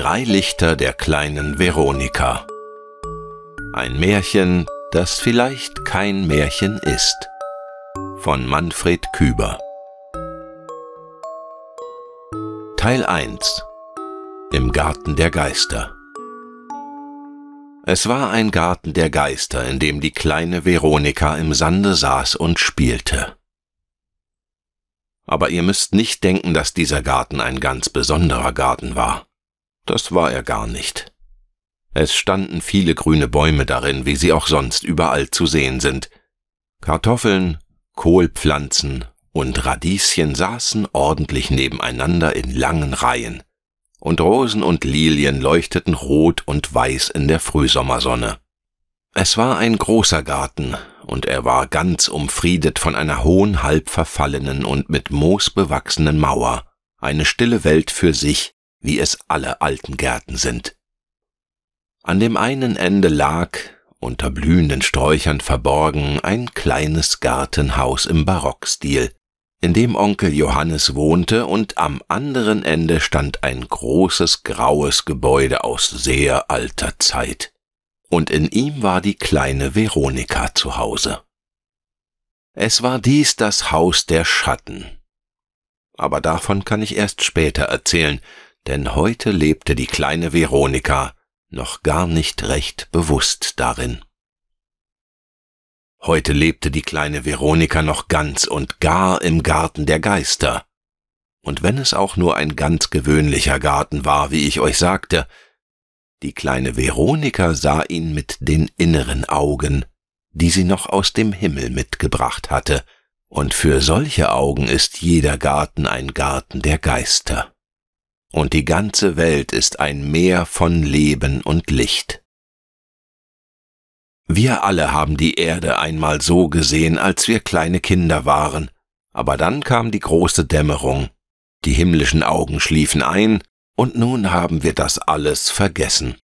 drei Lichter der kleinen Veronika. Ein Märchen, das vielleicht kein Märchen ist. Von Manfred Küber. Teil 1 Im Garten der Geister Es war ein Garten der Geister, in dem die kleine Veronika im Sande saß und spielte. Aber ihr müsst nicht denken, dass dieser Garten ein ganz besonderer Garten war. Das war er gar nicht. Es standen viele grüne Bäume darin, wie sie auch sonst überall zu sehen sind. Kartoffeln, Kohlpflanzen und Radieschen saßen ordentlich nebeneinander in langen Reihen, und Rosen und Lilien leuchteten rot und weiß in der Frühsommersonne. Es war ein großer Garten, und er war ganz umfriedet von einer hohen, halb verfallenen und mit Moos bewachsenen Mauer, eine stille Welt für sich, wie es alle alten Gärten sind. An dem einen Ende lag, unter blühenden Sträuchern verborgen, ein kleines Gartenhaus im Barockstil, in dem Onkel Johannes wohnte, und am anderen Ende stand ein großes graues Gebäude aus sehr alter Zeit, und in ihm war die kleine Veronika zu Hause. Es war dies das Haus der Schatten. Aber davon kann ich erst später erzählen, denn heute lebte die kleine Veronika noch gar nicht recht bewusst darin. Heute lebte die kleine Veronika noch ganz und gar im Garten der Geister. Und wenn es auch nur ein ganz gewöhnlicher Garten war, wie ich euch sagte, die kleine Veronika sah ihn mit den inneren Augen, die sie noch aus dem Himmel mitgebracht hatte, und für solche Augen ist jeder Garten ein Garten der Geister und die ganze Welt ist ein Meer von Leben und Licht. Wir alle haben die Erde einmal so gesehen, als wir kleine Kinder waren, aber dann kam die große Dämmerung, die himmlischen Augen schliefen ein, und nun haben wir das alles vergessen.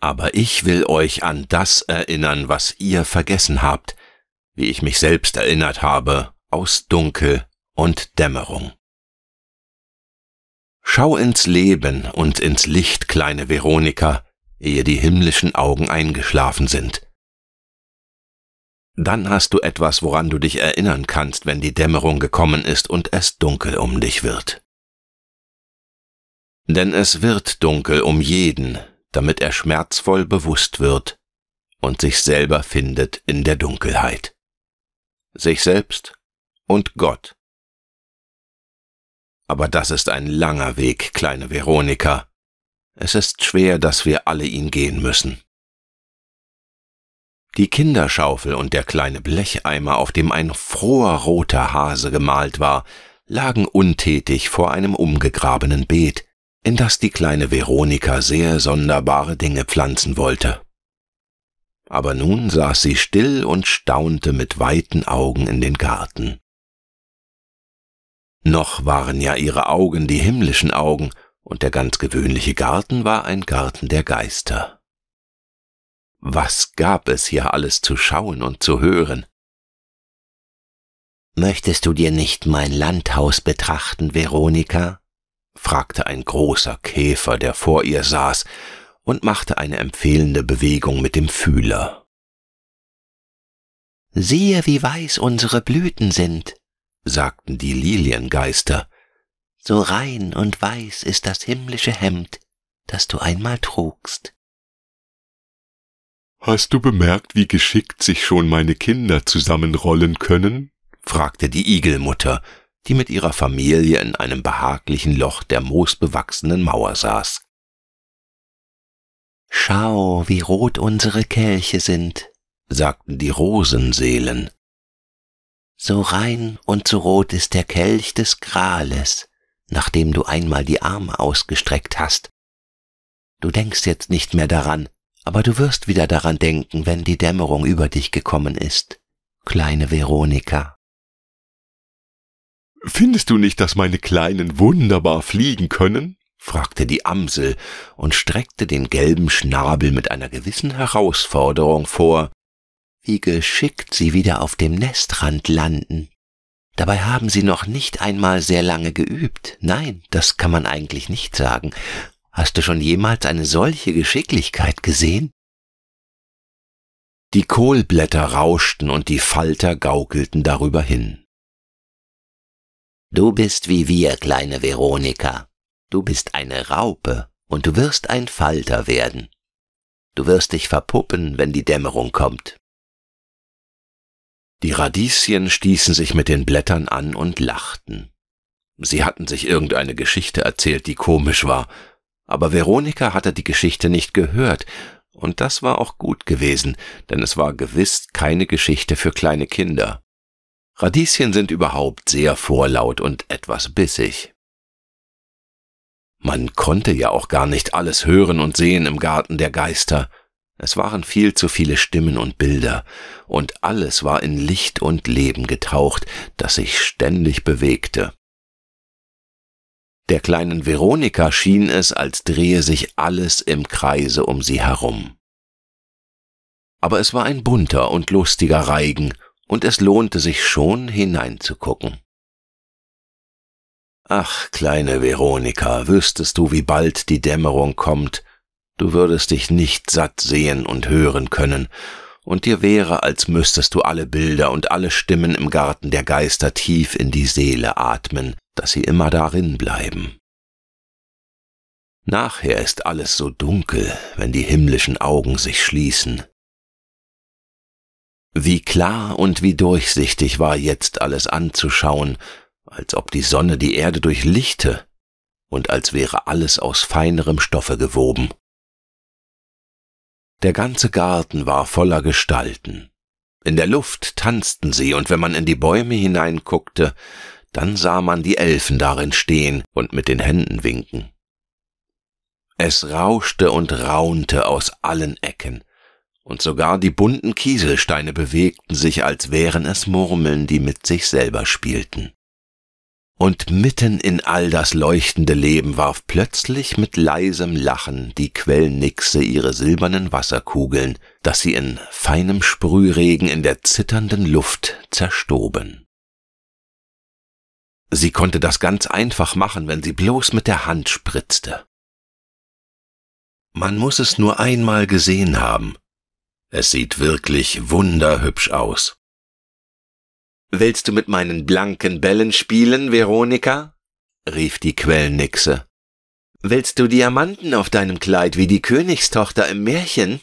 Aber ich will euch an das erinnern, was ihr vergessen habt, wie ich mich selbst erinnert habe, aus Dunkel und Dämmerung. Schau ins Leben und ins Licht, kleine Veronika, ehe die himmlischen Augen eingeschlafen sind. Dann hast du etwas, woran du dich erinnern kannst, wenn die Dämmerung gekommen ist und es dunkel um dich wird. Denn es wird dunkel um jeden, damit er schmerzvoll bewusst wird und sich selber findet in der Dunkelheit. Sich selbst und Gott aber das ist ein langer Weg, kleine Veronika. Es ist schwer, dass wir alle ihn gehen müssen. Die Kinderschaufel und der kleine Blecheimer, auf dem ein froher roter Hase gemalt war, lagen untätig vor einem umgegrabenen Beet, in das die kleine Veronika sehr sonderbare Dinge pflanzen wollte. Aber nun saß sie still und staunte mit weiten Augen in den Garten noch waren ja ihre Augen die himmlischen Augen, und der ganz gewöhnliche Garten war ein Garten der Geister. Was gab es hier alles zu schauen und zu hören? Möchtest du dir nicht mein Landhaus betrachten, Veronika? fragte ein großer Käfer, der vor ihr saß, und machte eine empfehlende Bewegung mit dem Fühler. Siehe, wie weiß unsere Blüten sind, sagten die Liliengeister. So rein und weiß ist das himmlische Hemd, das du einmal trugst. Hast du bemerkt, wie geschickt sich schon meine Kinder zusammenrollen können? fragte die Igelmutter, die mit ihrer Familie in einem behaglichen Loch der moosbewachsenen Mauer saß. Schau, wie rot unsere Kelche sind, sagten die Rosenseelen. So rein und so rot ist der Kelch des Grales, nachdem du einmal die Arme ausgestreckt hast. Du denkst jetzt nicht mehr daran, aber du wirst wieder daran denken, wenn die Dämmerung über dich gekommen ist, kleine Veronika. Findest du nicht, dass meine Kleinen wunderbar fliegen können? fragte die Amsel und streckte den gelben Schnabel mit einer gewissen Herausforderung vor, wie geschickt sie wieder auf dem Nestrand landen. Dabei haben sie noch nicht einmal sehr lange geübt. Nein, das kann man eigentlich nicht sagen. Hast du schon jemals eine solche Geschicklichkeit gesehen? Die Kohlblätter rauschten und die Falter gaukelten darüber hin. Du bist wie wir, kleine Veronika. Du bist eine Raupe und du wirst ein Falter werden. Du wirst dich verpuppen, wenn die Dämmerung kommt. Die Radieschen stießen sich mit den Blättern an und lachten. Sie hatten sich irgendeine Geschichte erzählt, die komisch war, aber Veronika hatte die Geschichte nicht gehört, und das war auch gut gewesen, denn es war gewiss keine Geschichte für kleine Kinder. Radieschen sind überhaupt sehr vorlaut und etwas bissig. Man konnte ja auch gar nicht alles hören und sehen im Garten der Geister. Es waren viel zu viele Stimmen und Bilder, und alles war in Licht und Leben getaucht, das sich ständig bewegte. Der kleinen Veronika schien es, als drehe sich alles im Kreise um sie herum. Aber es war ein bunter und lustiger Reigen, und es lohnte sich schon hineinzugucken. Ach, kleine Veronika, wüsstest du, wie bald die Dämmerung kommt Du würdest dich nicht satt sehen und hören können, und dir wäre, als müsstest du alle Bilder und alle Stimmen im Garten der Geister tief in die Seele atmen, dass sie immer darin bleiben. Nachher ist alles so dunkel, wenn die himmlischen Augen sich schließen. Wie klar und wie durchsichtig war jetzt alles anzuschauen, als ob die Sonne die Erde durchlichte und als wäre alles aus feinerem Stoffe gewoben. Der ganze Garten war voller Gestalten. In der Luft tanzten sie, und wenn man in die Bäume hineinguckte, dann sah man die Elfen darin stehen und mit den Händen winken. Es rauschte und raunte aus allen Ecken, und sogar die bunten Kieselsteine bewegten sich, als wären es Murmeln, die mit sich selber spielten. Und mitten in all das leuchtende Leben warf plötzlich mit leisem Lachen die Quellnixe ihre silbernen Wasserkugeln, daß sie in feinem Sprühregen in der zitternden Luft zerstoben. Sie konnte das ganz einfach machen, wenn sie bloß mit der Hand spritzte. Man muss es nur einmal gesehen haben. Es sieht wirklich wunderhübsch aus. Willst du mit meinen blanken Bällen spielen, Veronika? rief die Quellnixe. Willst du Diamanten auf deinem Kleid wie die Königstochter im Märchen?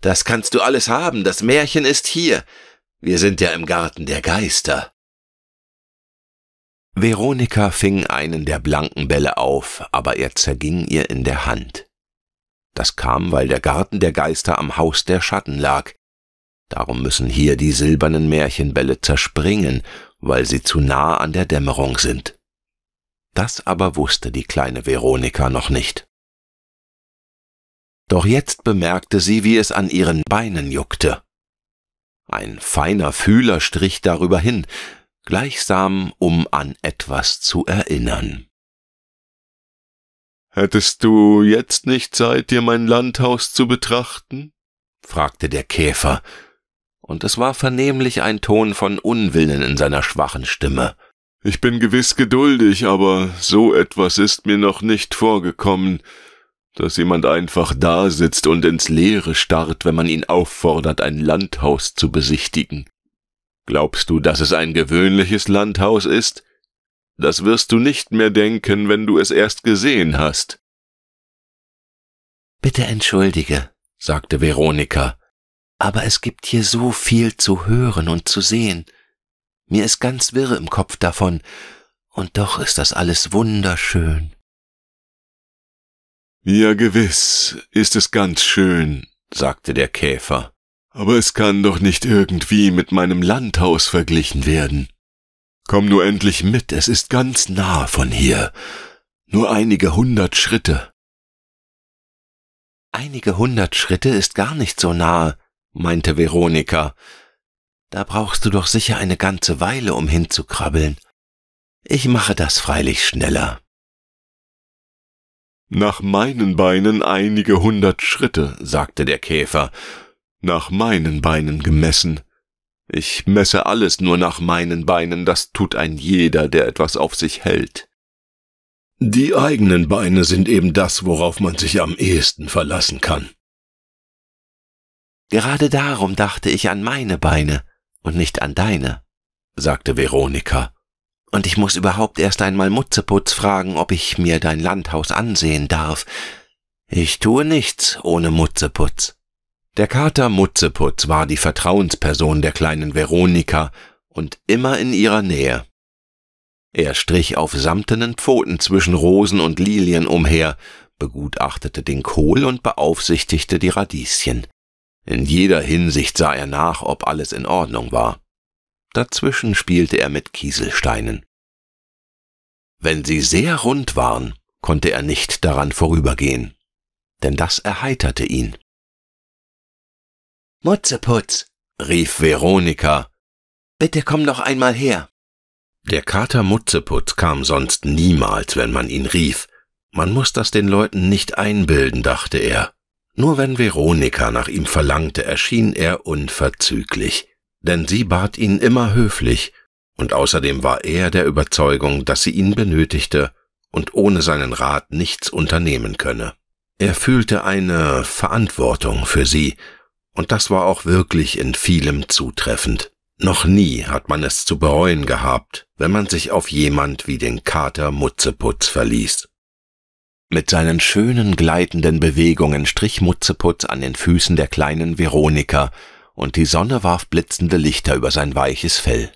Das kannst du alles haben, das Märchen ist hier. Wir sind ja im Garten der Geister. Veronika fing einen der blanken Bälle auf, aber er zerging ihr in der Hand. Das kam, weil der Garten der Geister am Haus der Schatten lag. Darum müssen hier die silbernen Märchenbälle zerspringen, weil sie zu nah an der Dämmerung sind. Das aber wusste die kleine Veronika noch nicht. Doch jetzt bemerkte sie, wie es an ihren Beinen juckte. Ein feiner Fühler strich darüber hin, gleichsam um an etwas zu erinnern. Hättest du jetzt nicht Zeit, dir mein Landhaus zu betrachten? fragte der Käfer, und es war vernehmlich ein Ton von Unwillen in seiner schwachen Stimme. Ich bin gewiss geduldig, aber so etwas ist mir noch nicht vorgekommen, dass jemand einfach da sitzt und ins Leere starrt, wenn man ihn auffordert, ein Landhaus zu besichtigen. Glaubst du, dass es ein gewöhnliches Landhaus ist? Das wirst du nicht mehr denken, wenn du es erst gesehen hast. Bitte entschuldige, sagte Veronika, aber es gibt hier so viel zu hören und zu sehen. Mir ist ganz wirre im Kopf davon, und doch ist das alles wunderschön. Ja gewiss, ist es ganz schön, sagte der Käfer, aber es kann doch nicht irgendwie mit meinem Landhaus verglichen werden. Komm nur endlich mit, es ist ganz nahe von hier, nur einige hundert Schritte. Einige hundert Schritte ist gar nicht so nahe, meinte Veronika. Da brauchst du doch sicher eine ganze Weile, um hinzukrabbeln. Ich mache das freilich schneller. Nach meinen Beinen einige hundert Schritte, sagte der Käfer, nach meinen Beinen gemessen. Ich messe alles nur nach meinen Beinen, das tut ein jeder, der etwas auf sich hält. Die eigenen Beine sind eben das, worauf man sich am ehesten verlassen kann. Gerade darum dachte ich an meine Beine und nicht an deine, sagte Veronika. Und ich muss überhaupt erst einmal Mutzeputz fragen, ob ich mir dein Landhaus ansehen darf. Ich tue nichts ohne Mutzeputz. Der Kater Mutzeputz war die Vertrauensperson der kleinen Veronika und immer in ihrer Nähe. Er strich auf samtenen Pfoten zwischen Rosen und Lilien umher, begutachtete den Kohl und beaufsichtigte die Radieschen. In jeder Hinsicht sah er nach, ob alles in Ordnung war. Dazwischen spielte er mit Kieselsteinen. Wenn sie sehr rund waren, konnte er nicht daran vorübergehen, denn das erheiterte ihn. Mutzeputz, rief Veronika, bitte komm noch einmal her. Der Kater Mutzeputz kam sonst niemals, wenn man ihn rief. Man muß das den Leuten nicht einbilden, dachte er. Nur wenn Veronika nach ihm verlangte, erschien er unverzüglich, denn sie bat ihn immer höflich, und außerdem war er der Überzeugung, dass sie ihn benötigte und ohne seinen Rat nichts unternehmen könne. Er fühlte eine Verantwortung für sie, und das war auch wirklich in vielem zutreffend. Noch nie hat man es zu bereuen gehabt, wenn man sich auf jemand wie den Kater Mutzeputz verließ. Mit seinen schönen gleitenden Bewegungen strich Mutzeputz an den Füßen der kleinen Veronika, und die Sonne warf blitzende Lichter über sein weiches Fell.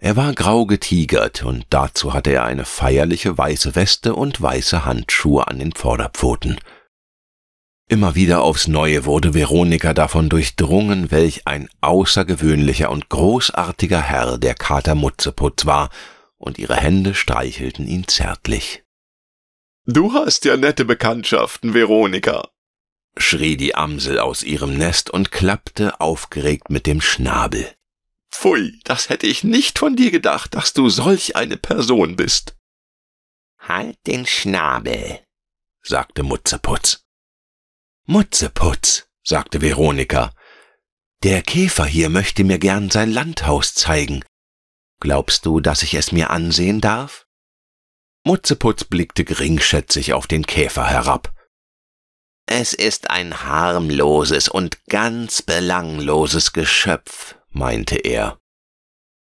Er war grau getigert, und dazu hatte er eine feierliche weiße Weste und weiße Handschuhe an den Vorderpfoten. Immer wieder aufs Neue wurde Veronika davon durchdrungen, welch ein außergewöhnlicher und großartiger Herr der Kater Mutzeputz war, und ihre Hände streichelten ihn zärtlich. Du hast ja nette Bekanntschaften, Veronika, schrie die Amsel aus ihrem Nest und klappte aufgeregt mit dem Schnabel. Pfui, das hätte ich nicht von dir gedacht, dass du solch eine Person bist. Halt den Schnabel, sagte Mutzeputz. Mutzeputz, sagte Veronika, der Käfer hier möchte mir gern sein Landhaus zeigen. Glaubst du, dass ich es mir ansehen darf? Mutzeputz blickte geringschätzig auf den Käfer herab. Es ist ein harmloses und ganz belangloses Geschöpf, meinte er.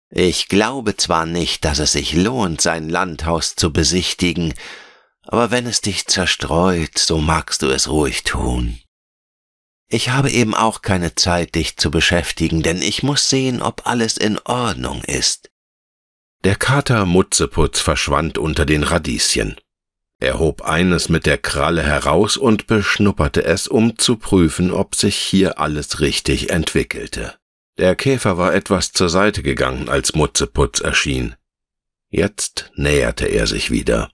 Ich glaube zwar nicht, dass es sich lohnt, sein Landhaus zu besichtigen, aber wenn es dich zerstreut, so magst du es ruhig tun. Ich habe eben auch keine Zeit, dich zu beschäftigen, denn ich muss sehen, ob alles in Ordnung ist. Der Kater Mutzeputz verschwand unter den Radieschen. Er hob eines mit der Kralle heraus und beschnupperte es, um zu prüfen, ob sich hier alles richtig entwickelte. Der Käfer war etwas zur Seite gegangen, als Mutzeputz erschien. Jetzt näherte er sich wieder.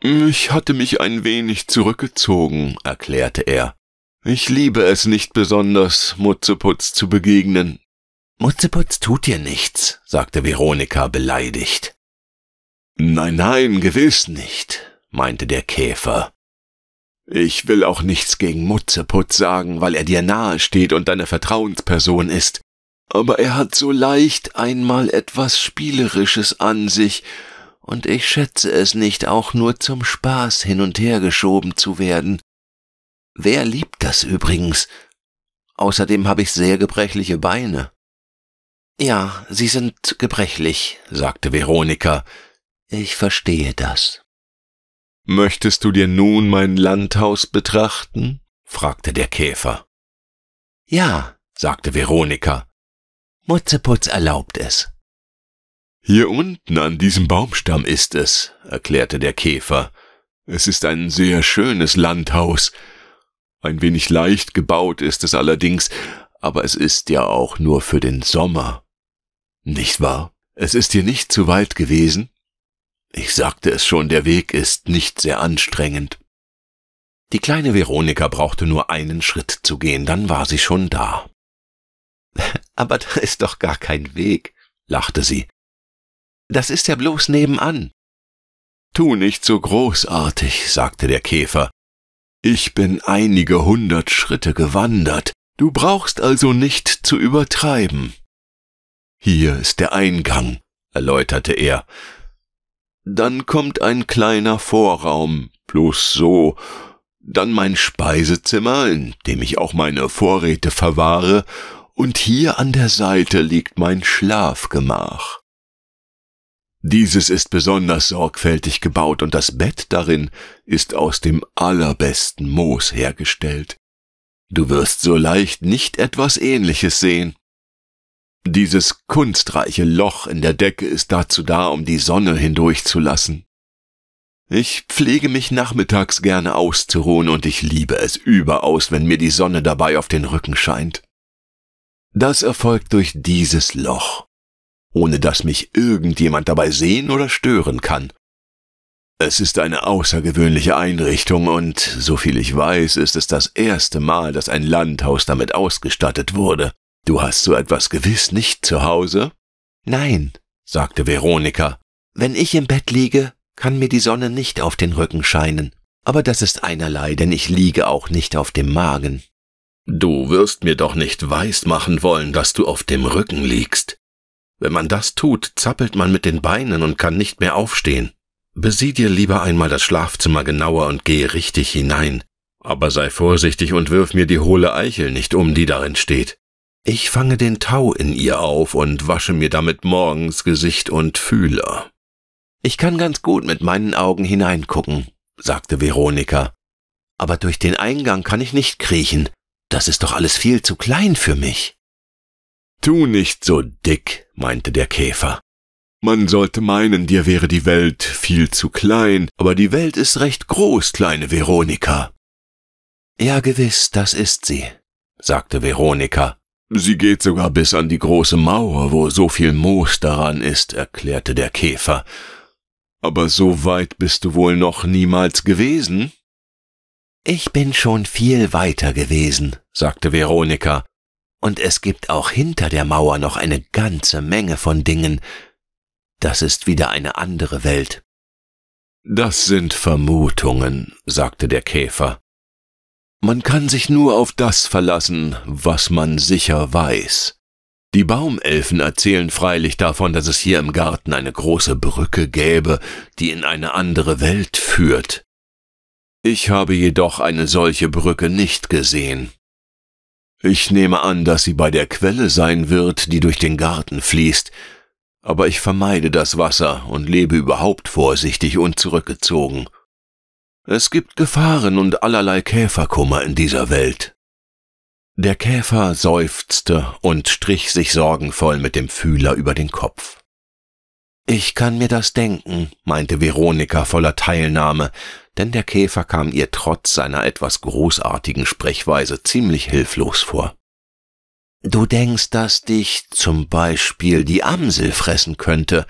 Ich hatte mich ein wenig zurückgezogen, erklärte er. Ich liebe es nicht besonders, Mutzeputz zu begegnen. Mutzeputz tut dir nichts, sagte Veronika beleidigt. Nein, nein, gewiss nicht, meinte der Käfer. Ich will auch nichts gegen Mutzeputz sagen, weil er dir nahe steht und deine Vertrauensperson ist, aber er hat so leicht einmal etwas Spielerisches an sich, und ich schätze es nicht, auch nur zum Spaß hin und her geschoben zu werden. Wer liebt das übrigens? Außerdem habe ich sehr gebrechliche Beine. Ja, Sie sind gebrechlich, sagte Veronika. Ich verstehe das. Möchtest du dir nun mein Landhaus betrachten? fragte der Käfer. Ja, sagte Veronika. Mutzeputz erlaubt es. Hier unten an diesem Baumstamm ist es, erklärte der Käfer. Es ist ein sehr schönes Landhaus. Ein wenig leicht gebaut ist es allerdings, aber es ist ja auch nur für den Sommer. Nicht wahr? Es ist dir nicht zu weit gewesen? Ich sagte es schon, der Weg ist nicht sehr anstrengend. Die kleine Veronika brauchte nur einen Schritt zu gehen, dann war sie schon da. Aber da ist doch gar kein Weg, lachte sie. Das ist ja bloß nebenan. Tu nicht so großartig, sagte der Käfer. Ich bin einige hundert Schritte gewandert, du brauchst also nicht zu übertreiben. Hier ist der Eingang, erläuterte er. Dann kommt ein kleiner Vorraum, bloß so, dann mein Speisezimmer, in dem ich auch meine Vorräte verwahre, und hier an der Seite liegt mein Schlafgemach. Dieses ist besonders sorgfältig gebaut und das Bett darin ist aus dem allerbesten Moos hergestellt. Du wirst so leicht nicht etwas Ähnliches sehen. Dieses kunstreiche Loch in der Decke ist dazu da, um die Sonne hindurchzulassen. Ich pflege mich nachmittags gerne auszuruhen und ich liebe es überaus, wenn mir die Sonne dabei auf den Rücken scheint. Das erfolgt durch dieses Loch, ohne dass mich irgendjemand dabei sehen oder stören kann. Es ist eine außergewöhnliche Einrichtung und, soviel ich weiß, ist es das erste Mal, dass ein Landhaus damit ausgestattet wurde. Du hast so etwas gewiss nicht zu Hause? Nein, sagte Veronika. Wenn ich im Bett liege, kann mir die Sonne nicht auf den Rücken scheinen. Aber das ist einerlei, denn ich liege auch nicht auf dem Magen. Du wirst mir doch nicht weismachen wollen, dass du auf dem Rücken liegst. Wenn man das tut, zappelt man mit den Beinen und kann nicht mehr aufstehen. Besieh dir lieber einmal das Schlafzimmer genauer und gehe richtig hinein. Aber sei vorsichtig und wirf mir die hohle Eichel nicht um, die darin steht. Ich fange den Tau in ihr auf und wasche mir damit morgens Gesicht und Fühler. Ich kann ganz gut mit meinen Augen hineingucken, sagte Veronika. Aber durch den Eingang kann ich nicht kriechen. Das ist doch alles viel zu klein für mich. Tu nicht so dick, meinte der Käfer. Man sollte meinen, dir wäre die Welt viel zu klein, aber die Welt ist recht groß, kleine Veronika. Ja gewiss, das ist sie, sagte Veronika Sie geht sogar bis an die große Mauer, wo so viel Moos daran ist, erklärte der Käfer. Aber so weit bist du wohl noch niemals gewesen? Ich bin schon viel weiter gewesen, sagte Veronika, und es gibt auch hinter der Mauer noch eine ganze Menge von Dingen. Das ist wieder eine andere Welt. Das sind Vermutungen, sagte der Käfer. Man kann sich nur auf das verlassen, was man sicher weiß. Die Baumelfen erzählen freilich davon, dass es hier im Garten eine große Brücke gäbe, die in eine andere Welt führt. Ich habe jedoch eine solche Brücke nicht gesehen. Ich nehme an, dass sie bei der Quelle sein wird, die durch den Garten fließt, aber ich vermeide das Wasser und lebe überhaupt vorsichtig und zurückgezogen. Es gibt Gefahren und allerlei Käferkummer in dieser Welt. Der Käfer seufzte und strich sich sorgenvoll mit dem Fühler über den Kopf. Ich kann mir das denken, meinte Veronika voller Teilnahme, denn der Käfer kam ihr trotz seiner etwas großartigen Sprechweise ziemlich hilflos vor. Du denkst, dass dich zum Beispiel die Amsel fressen könnte,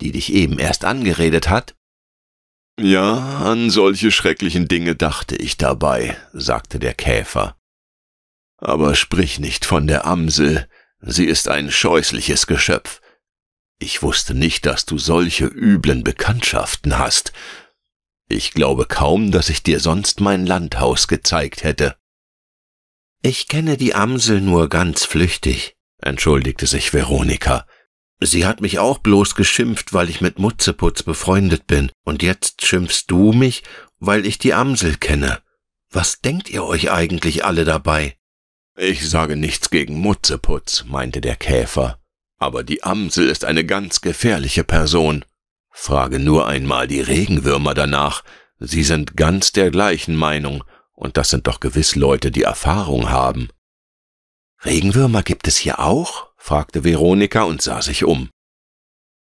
die dich eben erst angeredet hat? Ja, an solche schrecklichen Dinge dachte ich dabei, sagte der Käfer. Aber sprich nicht von der Amsel, sie ist ein scheußliches Geschöpf. Ich wusste nicht, dass du solche üblen Bekanntschaften hast. Ich glaube kaum, dass ich dir sonst mein Landhaus gezeigt hätte. Ich kenne die Amsel nur ganz flüchtig, entschuldigte sich Veronika. Sie hat mich auch bloß geschimpft, weil ich mit Mutzeputz befreundet bin, und jetzt schimpfst du mich, weil ich die Amsel kenne. Was denkt ihr euch eigentlich alle dabei? Ich sage nichts gegen Mutzeputz, meinte der Käfer, aber die Amsel ist eine ganz gefährliche Person. Frage nur einmal die Regenwürmer danach, sie sind ganz der gleichen Meinung, und das sind doch gewiss Leute, die Erfahrung haben. Regenwürmer gibt es hier auch? fragte Veronika und sah sich um.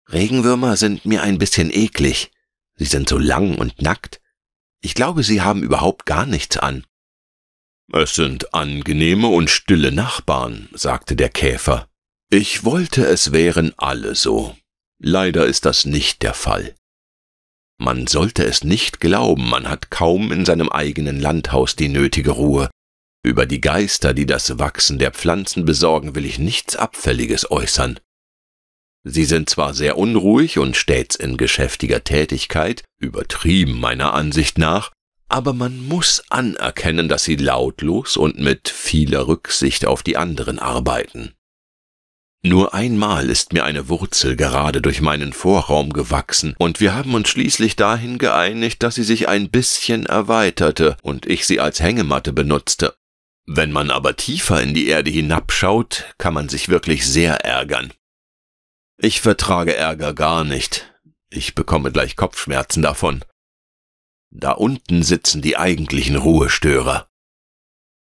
Regenwürmer sind mir ein bisschen eklig. Sie sind so lang und nackt. Ich glaube, sie haben überhaupt gar nichts an. Es sind angenehme und stille Nachbarn, sagte der Käfer. Ich wollte, es wären alle so. Leider ist das nicht der Fall. Man sollte es nicht glauben, man hat kaum in seinem eigenen Landhaus die nötige Ruhe. Über die Geister, die das Wachsen der Pflanzen besorgen, will ich nichts Abfälliges äußern. Sie sind zwar sehr unruhig und stets in geschäftiger Tätigkeit, übertrieben meiner Ansicht nach, aber man muss anerkennen, dass sie lautlos und mit vieler Rücksicht auf die anderen arbeiten. Nur einmal ist mir eine Wurzel gerade durch meinen Vorraum gewachsen, und wir haben uns schließlich dahin geeinigt, dass sie sich ein bisschen erweiterte und ich sie als Hängematte benutzte, wenn man aber tiefer in die Erde hinabschaut, kann man sich wirklich sehr ärgern. Ich vertrage Ärger gar nicht. Ich bekomme gleich Kopfschmerzen davon. Da unten sitzen die eigentlichen Ruhestörer.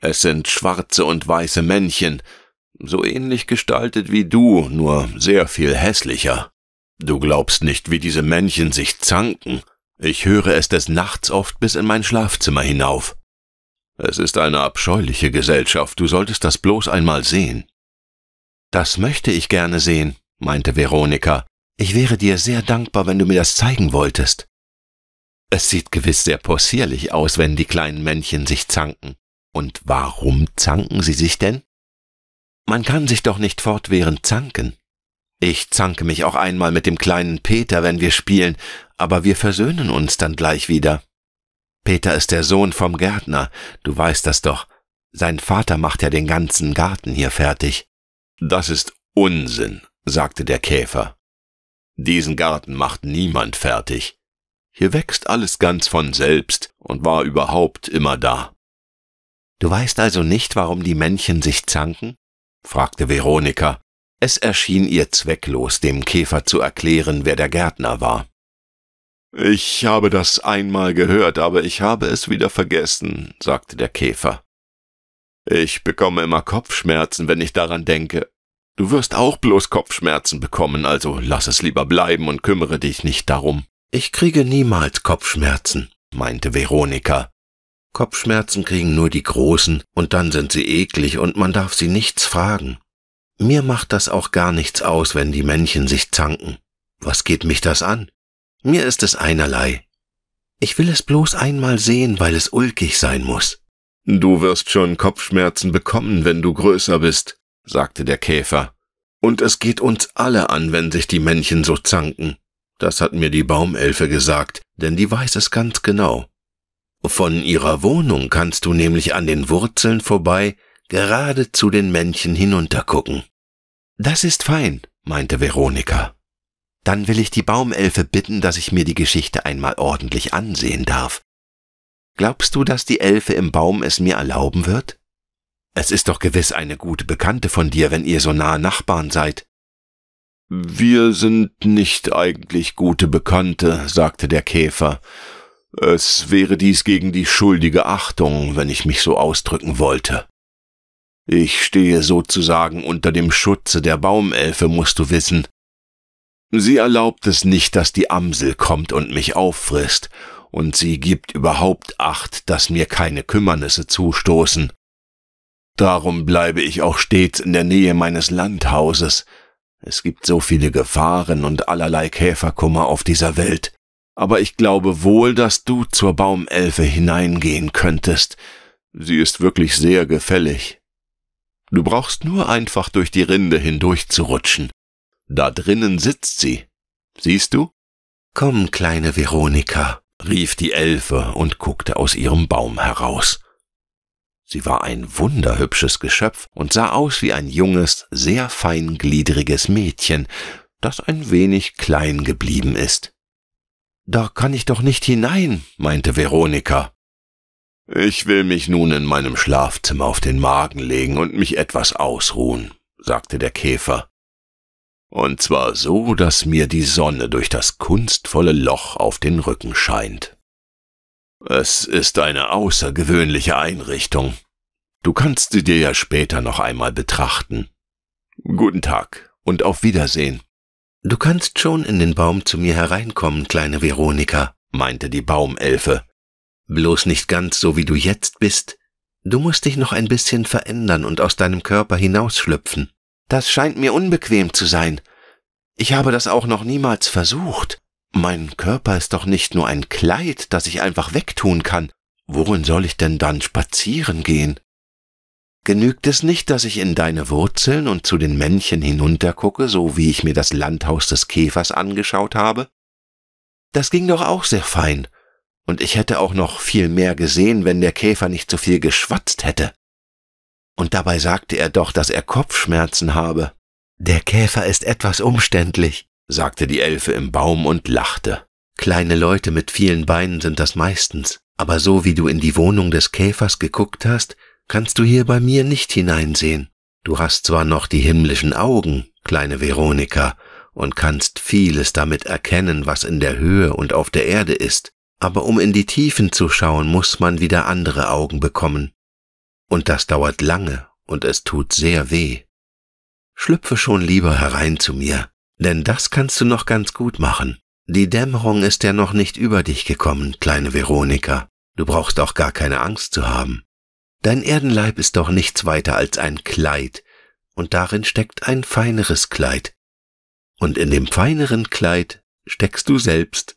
Es sind schwarze und weiße Männchen, so ähnlich gestaltet wie du, nur sehr viel hässlicher. Du glaubst nicht, wie diese Männchen sich zanken. Ich höre es des Nachts oft bis in mein Schlafzimmer hinauf. Es ist eine abscheuliche Gesellschaft, du solltest das bloß einmal sehen. Das möchte ich gerne sehen, meinte Veronika. Ich wäre dir sehr dankbar, wenn du mir das zeigen wolltest. Es sieht gewiss sehr possierlich aus, wenn die kleinen Männchen sich zanken. Und warum zanken sie sich denn? Man kann sich doch nicht fortwährend zanken. Ich zanke mich auch einmal mit dem kleinen Peter, wenn wir spielen, aber wir versöhnen uns dann gleich wieder. Peter ist der Sohn vom Gärtner, du weißt das doch. Sein Vater macht ja den ganzen Garten hier fertig. Das ist Unsinn, sagte der Käfer. Diesen Garten macht niemand fertig. Hier wächst alles ganz von selbst und war überhaupt immer da. Du weißt also nicht, warum die Männchen sich zanken? fragte Veronika. Es erschien ihr zwecklos, dem Käfer zu erklären, wer der Gärtner war. Ich habe das einmal gehört, aber ich habe es wieder vergessen, sagte der Käfer. Ich bekomme immer Kopfschmerzen, wenn ich daran denke. Du wirst auch bloß Kopfschmerzen bekommen, also lass es lieber bleiben und kümmere dich nicht darum. Ich kriege niemals Kopfschmerzen, meinte Veronika. Kopfschmerzen kriegen nur die Großen, und dann sind sie eklig und man darf sie nichts fragen. Mir macht das auch gar nichts aus, wenn die Männchen sich zanken. Was geht mich das an? Mir ist es einerlei. Ich will es bloß einmal sehen, weil es ulkig sein muss. Du wirst schon Kopfschmerzen bekommen, wenn du größer bist, sagte der Käfer. Und es geht uns alle an, wenn sich die Männchen so zanken. Das hat mir die Baumelfe gesagt, denn die weiß es ganz genau. Von ihrer Wohnung kannst du nämlich an den Wurzeln vorbei gerade zu den Männchen hinuntergucken. Das ist fein, meinte Veronika. Dann will ich die Baumelfe bitten, dass ich mir die Geschichte einmal ordentlich ansehen darf. Glaubst du, dass die Elfe im Baum es mir erlauben wird? Es ist doch gewiss eine gute Bekannte von dir, wenn ihr so nahe Nachbarn seid. Wir sind nicht eigentlich gute Bekannte, sagte der Käfer. Es wäre dies gegen die schuldige Achtung, wenn ich mich so ausdrücken wollte. Ich stehe sozusagen unter dem Schutze der Baumelfe, musst du wissen. Sie erlaubt es nicht, dass die Amsel kommt und mich auffrisst, und sie gibt überhaupt Acht, dass mir keine Kümmernisse zustoßen. Darum bleibe ich auch stets in der Nähe meines Landhauses. Es gibt so viele Gefahren und allerlei Käferkummer auf dieser Welt, aber ich glaube wohl, dass du zur Baumelfe hineingehen könntest. Sie ist wirklich sehr gefällig. Du brauchst nur einfach durch die Rinde hindurchzurutschen. Da drinnen sitzt sie. Siehst du? Komm, kleine Veronika, rief die Elfe und guckte aus ihrem Baum heraus. Sie war ein wunderhübsches Geschöpf und sah aus wie ein junges, sehr feingliedriges Mädchen, das ein wenig klein geblieben ist. Da kann ich doch nicht hinein, meinte Veronika. Ich will mich nun in meinem Schlafzimmer auf den Magen legen und mich etwas ausruhen, sagte der Käfer. Und zwar so, dass mir die Sonne durch das kunstvolle Loch auf den Rücken scheint. Es ist eine außergewöhnliche Einrichtung. Du kannst sie dir ja später noch einmal betrachten. Guten Tag und auf Wiedersehen. Du kannst schon in den Baum zu mir hereinkommen, kleine Veronika, meinte die Baumelfe. Bloß nicht ganz so, wie du jetzt bist. Du musst dich noch ein bisschen verändern und aus deinem Körper hinausschlüpfen. Das scheint mir unbequem zu sein. Ich habe das auch noch niemals versucht. Mein Körper ist doch nicht nur ein Kleid, das ich einfach wegtun kann. Worin soll ich denn dann spazieren gehen? Genügt es nicht, dass ich in deine Wurzeln und zu den Männchen hinuntergucke, so wie ich mir das Landhaus des Käfers angeschaut habe? Das ging doch auch sehr fein, und ich hätte auch noch viel mehr gesehen, wenn der Käfer nicht so viel geschwatzt hätte und dabei sagte er doch, dass er Kopfschmerzen habe. Der Käfer ist etwas umständlich, sagte die Elfe im Baum und lachte. Kleine Leute mit vielen Beinen sind das meistens, aber so wie du in die Wohnung des Käfers geguckt hast, kannst du hier bei mir nicht hineinsehen. Du hast zwar noch die himmlischen Augen, kleine Veronika, und kannst vieles damit erkennen, was in der Höhe und auf der Erde ist, aber um in die Tiefen zu schauen, muss man wieder andere Augen bekommen. Und das dauert lange und es tut sehr weh. Schlüpfe schon lieber herein zu mir, denn das kannst du noch ganz gut machen. Die Dämmerung ist ja noch nicht über dich gekommen, kleine Veronika. Du brauchst auch gar keine Angst zu haben. Dein Erdenleib ist doch nichts weiter als ein Kleid, und darin steckt ein feineres Kleid. Und in dem feineren Kleid steckst du selbst.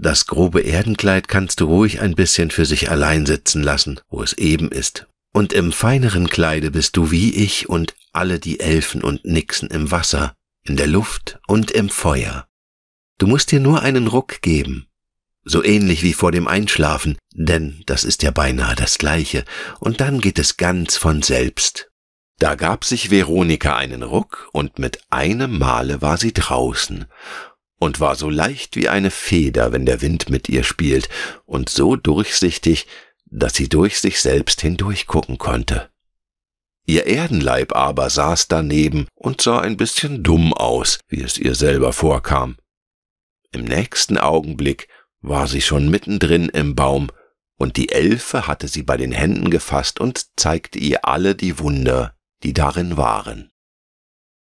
Das grobe Erdenkleid kannst du ruhig ein bisschen für sich allein sitzen lassen, wo es eben ist. Und im feineren Kleide bist du wie ich und alle die Elfen und Nixen im Wasser, in der Luft und im Feuer. Du musst dir nur einen Ruck geben, so ähnlich wie vor dem Einschlafen, denn das ist ja beinahe das gleiche, und dann geht es ganz von selbst. Da gab sich Veronika einen Ruck, und mit einem Male war sie draußen, und war so leicht wie eine Feder, wenn der Wind mit ihr spielt, und so durchsichtig, dass sie durch sich selbst hindurchgucken konnte. Ihr Erdenleib aber saß daneben und sah ein bisschen dumm aus, wie es ihr selber vorkam. Im nächsten Augenblick war sie schon mittendrin im Baum, und die Elfe hatte sie bei den Händen gefasst und zeigte ihr alle die Wunder, die darin waren.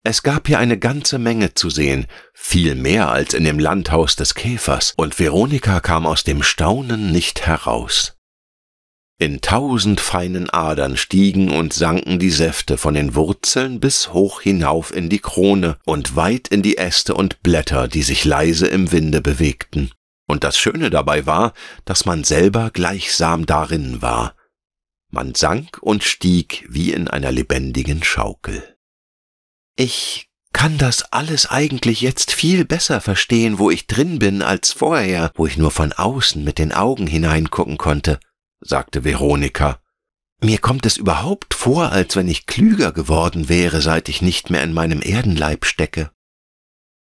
Es gab hier eine ganze Menge zu sehen, viel mehr als in dem Landhaus des Käfers, und Veronika kam aus dem Staunen nicht heraus. In tausend feinen Adern stiegen und sanken die Säfte von den Wurzeln bis hoch hinauf in die Krone und weit in die Äste und Blätter, die sich leise im Winde bewegten. Und das Schöne dabei war, dass man selber gleichsam darin war. Man sank und stieg wie in einer lebendigen Schaukel. Ich kann das alles eigentlich jetzt viel besser verstehen, wo ich drin bin, als vorher, wo ich nur von außen mit den Augen hineingucken konnte, sagte Veronika. Mir kommt es überhaupt vor, als wenn ich klüger geworden wäre, seit ich nicht mehr in meinem Erdenleib stecke.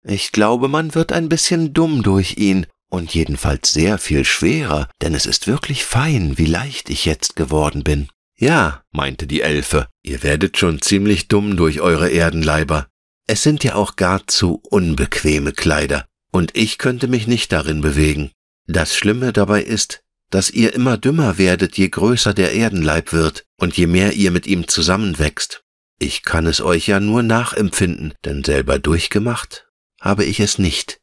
Ich glaube, man wird ein bisschen dumm durch ihn und jedenfalls sehr viel schwerer, denn es ist wirklich fein, wie leicht ich jetzt geworden bin. Ja, meinte die Elfe, ihr werdet schon ziemlich dumm durch eure Erdenleiber. Es sind ja auch gar zu unbequeme Kleider, und ich könnte mich nicht darin bewegen. Das Schlimme dabei ist, dass ihr immer dümmer werdet, je größer der Erdenleib wird und je mehr ihr mit ihm zusammenwächst. Ich kann es euch ja nur nachempfinden, denn selber durchgemacht habe ich es nicht.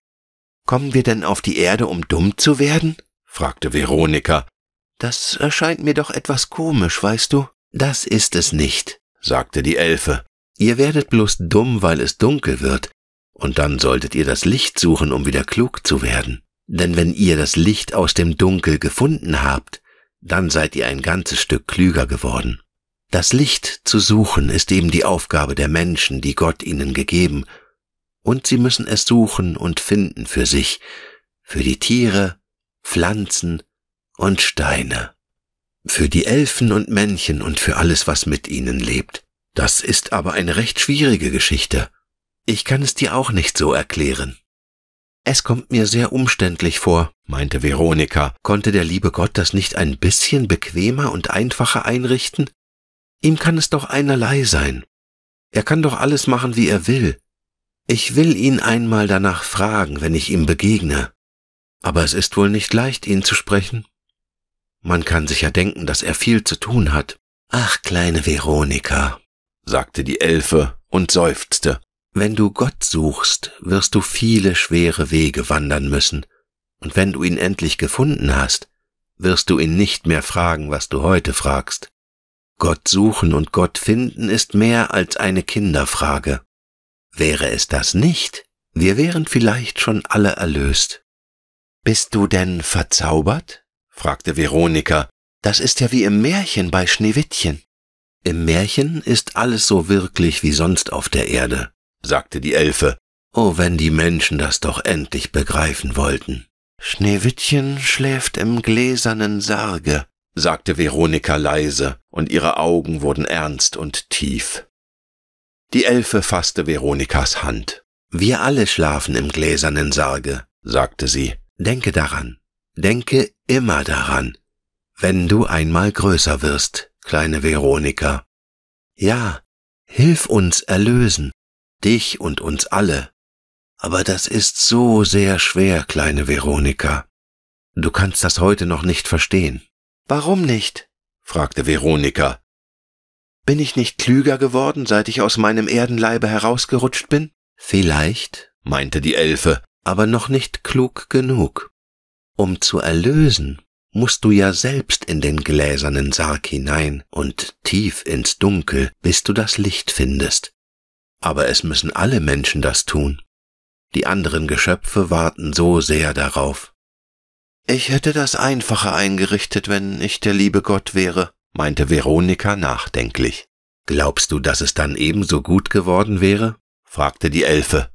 Kommen wir denn auf die Erde, um dumm zu werden? fragte Veronika, das erscheint mir doch etwas komisch, weißt du? Das ist es nicht, sagte die Elfe. Ihr werdet bloß dumm, weil es dunkel wird, und dann solltet ihr das Licht suchen, um wieder klug zu werden. Denn wenn ihr das Licht aus dem Dunkel gefunden habt, dann seid ihr ein ganzes Stück klüger geworden. Das Licht zu suchen ist eben die Aufgabe der Menschen, die Gott ihnen gegeben, und sie müssen es suchen und finden für sich, für die Tiere, Pflanzen und Steine. Für die Elfen und Männchen und für alles, was mit ihnen lebt. Das ist aber eine recht schwierige Geschichte. Ich kann es dir auch nicht so erklären. Es kommt mir sehr umständlich vor, meinte Veronika. Konnte der liebe Gott das nicht ein bisschen bequemer und einfacher einrichten? Ihm kann es doch einerlei sein. Er kann doch alles machen, wie er will. Ich will ihn einmal danach fragen, wenn ich ihm begegne. Aber es ist wohl nicht leicht, ihn zu sprechen. Man kann sich ja denken, dass er viel zu tun hat. Ach, kleine Veronika, sagte die Elfe und seufzte. Wenn du Gott suchst, wirst du viele schwere Wege wandern müssen, und wenn du ihn endlich gefunden hast, wirst du ihn nicht mehr fragen, was du heute fragst. Gott suchen und Gott finden ist mehr als eine Kinderfrage. Wäre es das nicht, wir wären vielleicht schon alle erlöst. Bist du denn verzaubert? fragte Veronika. Das ist ja wie im Märchen bei Schneewittchen. Im Märchen ist alles so wirklich wie sonst auf der Erde, sagte die Elfe. Oh, wenn die Menschen das doch endlich begreifen wollten. Schneewittchen schläft im gläsernen Sarge, sagte Veronika leise, und ihre Augen wurden ernst und tief. Die Elfe fasste Veronikas Hand. Wir alle schlafen im gläsernen Sarge, sagte sie. Denke daran. Denke immer daran, wenn du einmal größer wirst, kleine Veronika. Ja, hilf uns erlösen, dich und uns alle. Aber das ist so sehr schwer, kleine Veronika. Du kannst das heute noch nicht verstehen. Warum nicht? fragte Veronika. Bin ich nicht klüger geworden, seit ich aus meinem Erdenleibe herausgerutscht bin? Vielleicht, meinte die Elfe, aber noch nicht klug genug. Um zu erlösen, musst du ja selbst in den gläsernen Sarg hinein und tief ins Dunkel, bis du das Licht findest. Aber es müssen alle Menschen das tun. Die anderen Geschöpfe warten so sehr darauf. Ich hätte das einfacher eingerichtet, wenn ich der liebe Gott wäre, meinte Veronika nachdenklich. Glaubst du, dass es dann ebenso gut geworden wäre? fragte die Elfe.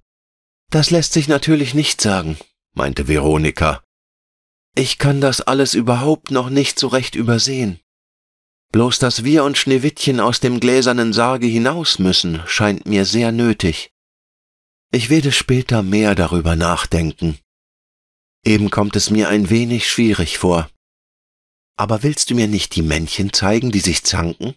Das lässt sich natürlich nicht sagen, meinte Veronika ich kann das alles überhaupt noch nicht so recht übersehen. Bloß dass wir und Schneewittchen aus dem gläsernen Sarge hinaus müssen, scheint mir sehr nötig. Ich werde später mehr darüber nachdenken. Eben kommt es mir ein wenig schwierig vor. Aber willst du mir nicht die Männchen zeigen, die sich zanken?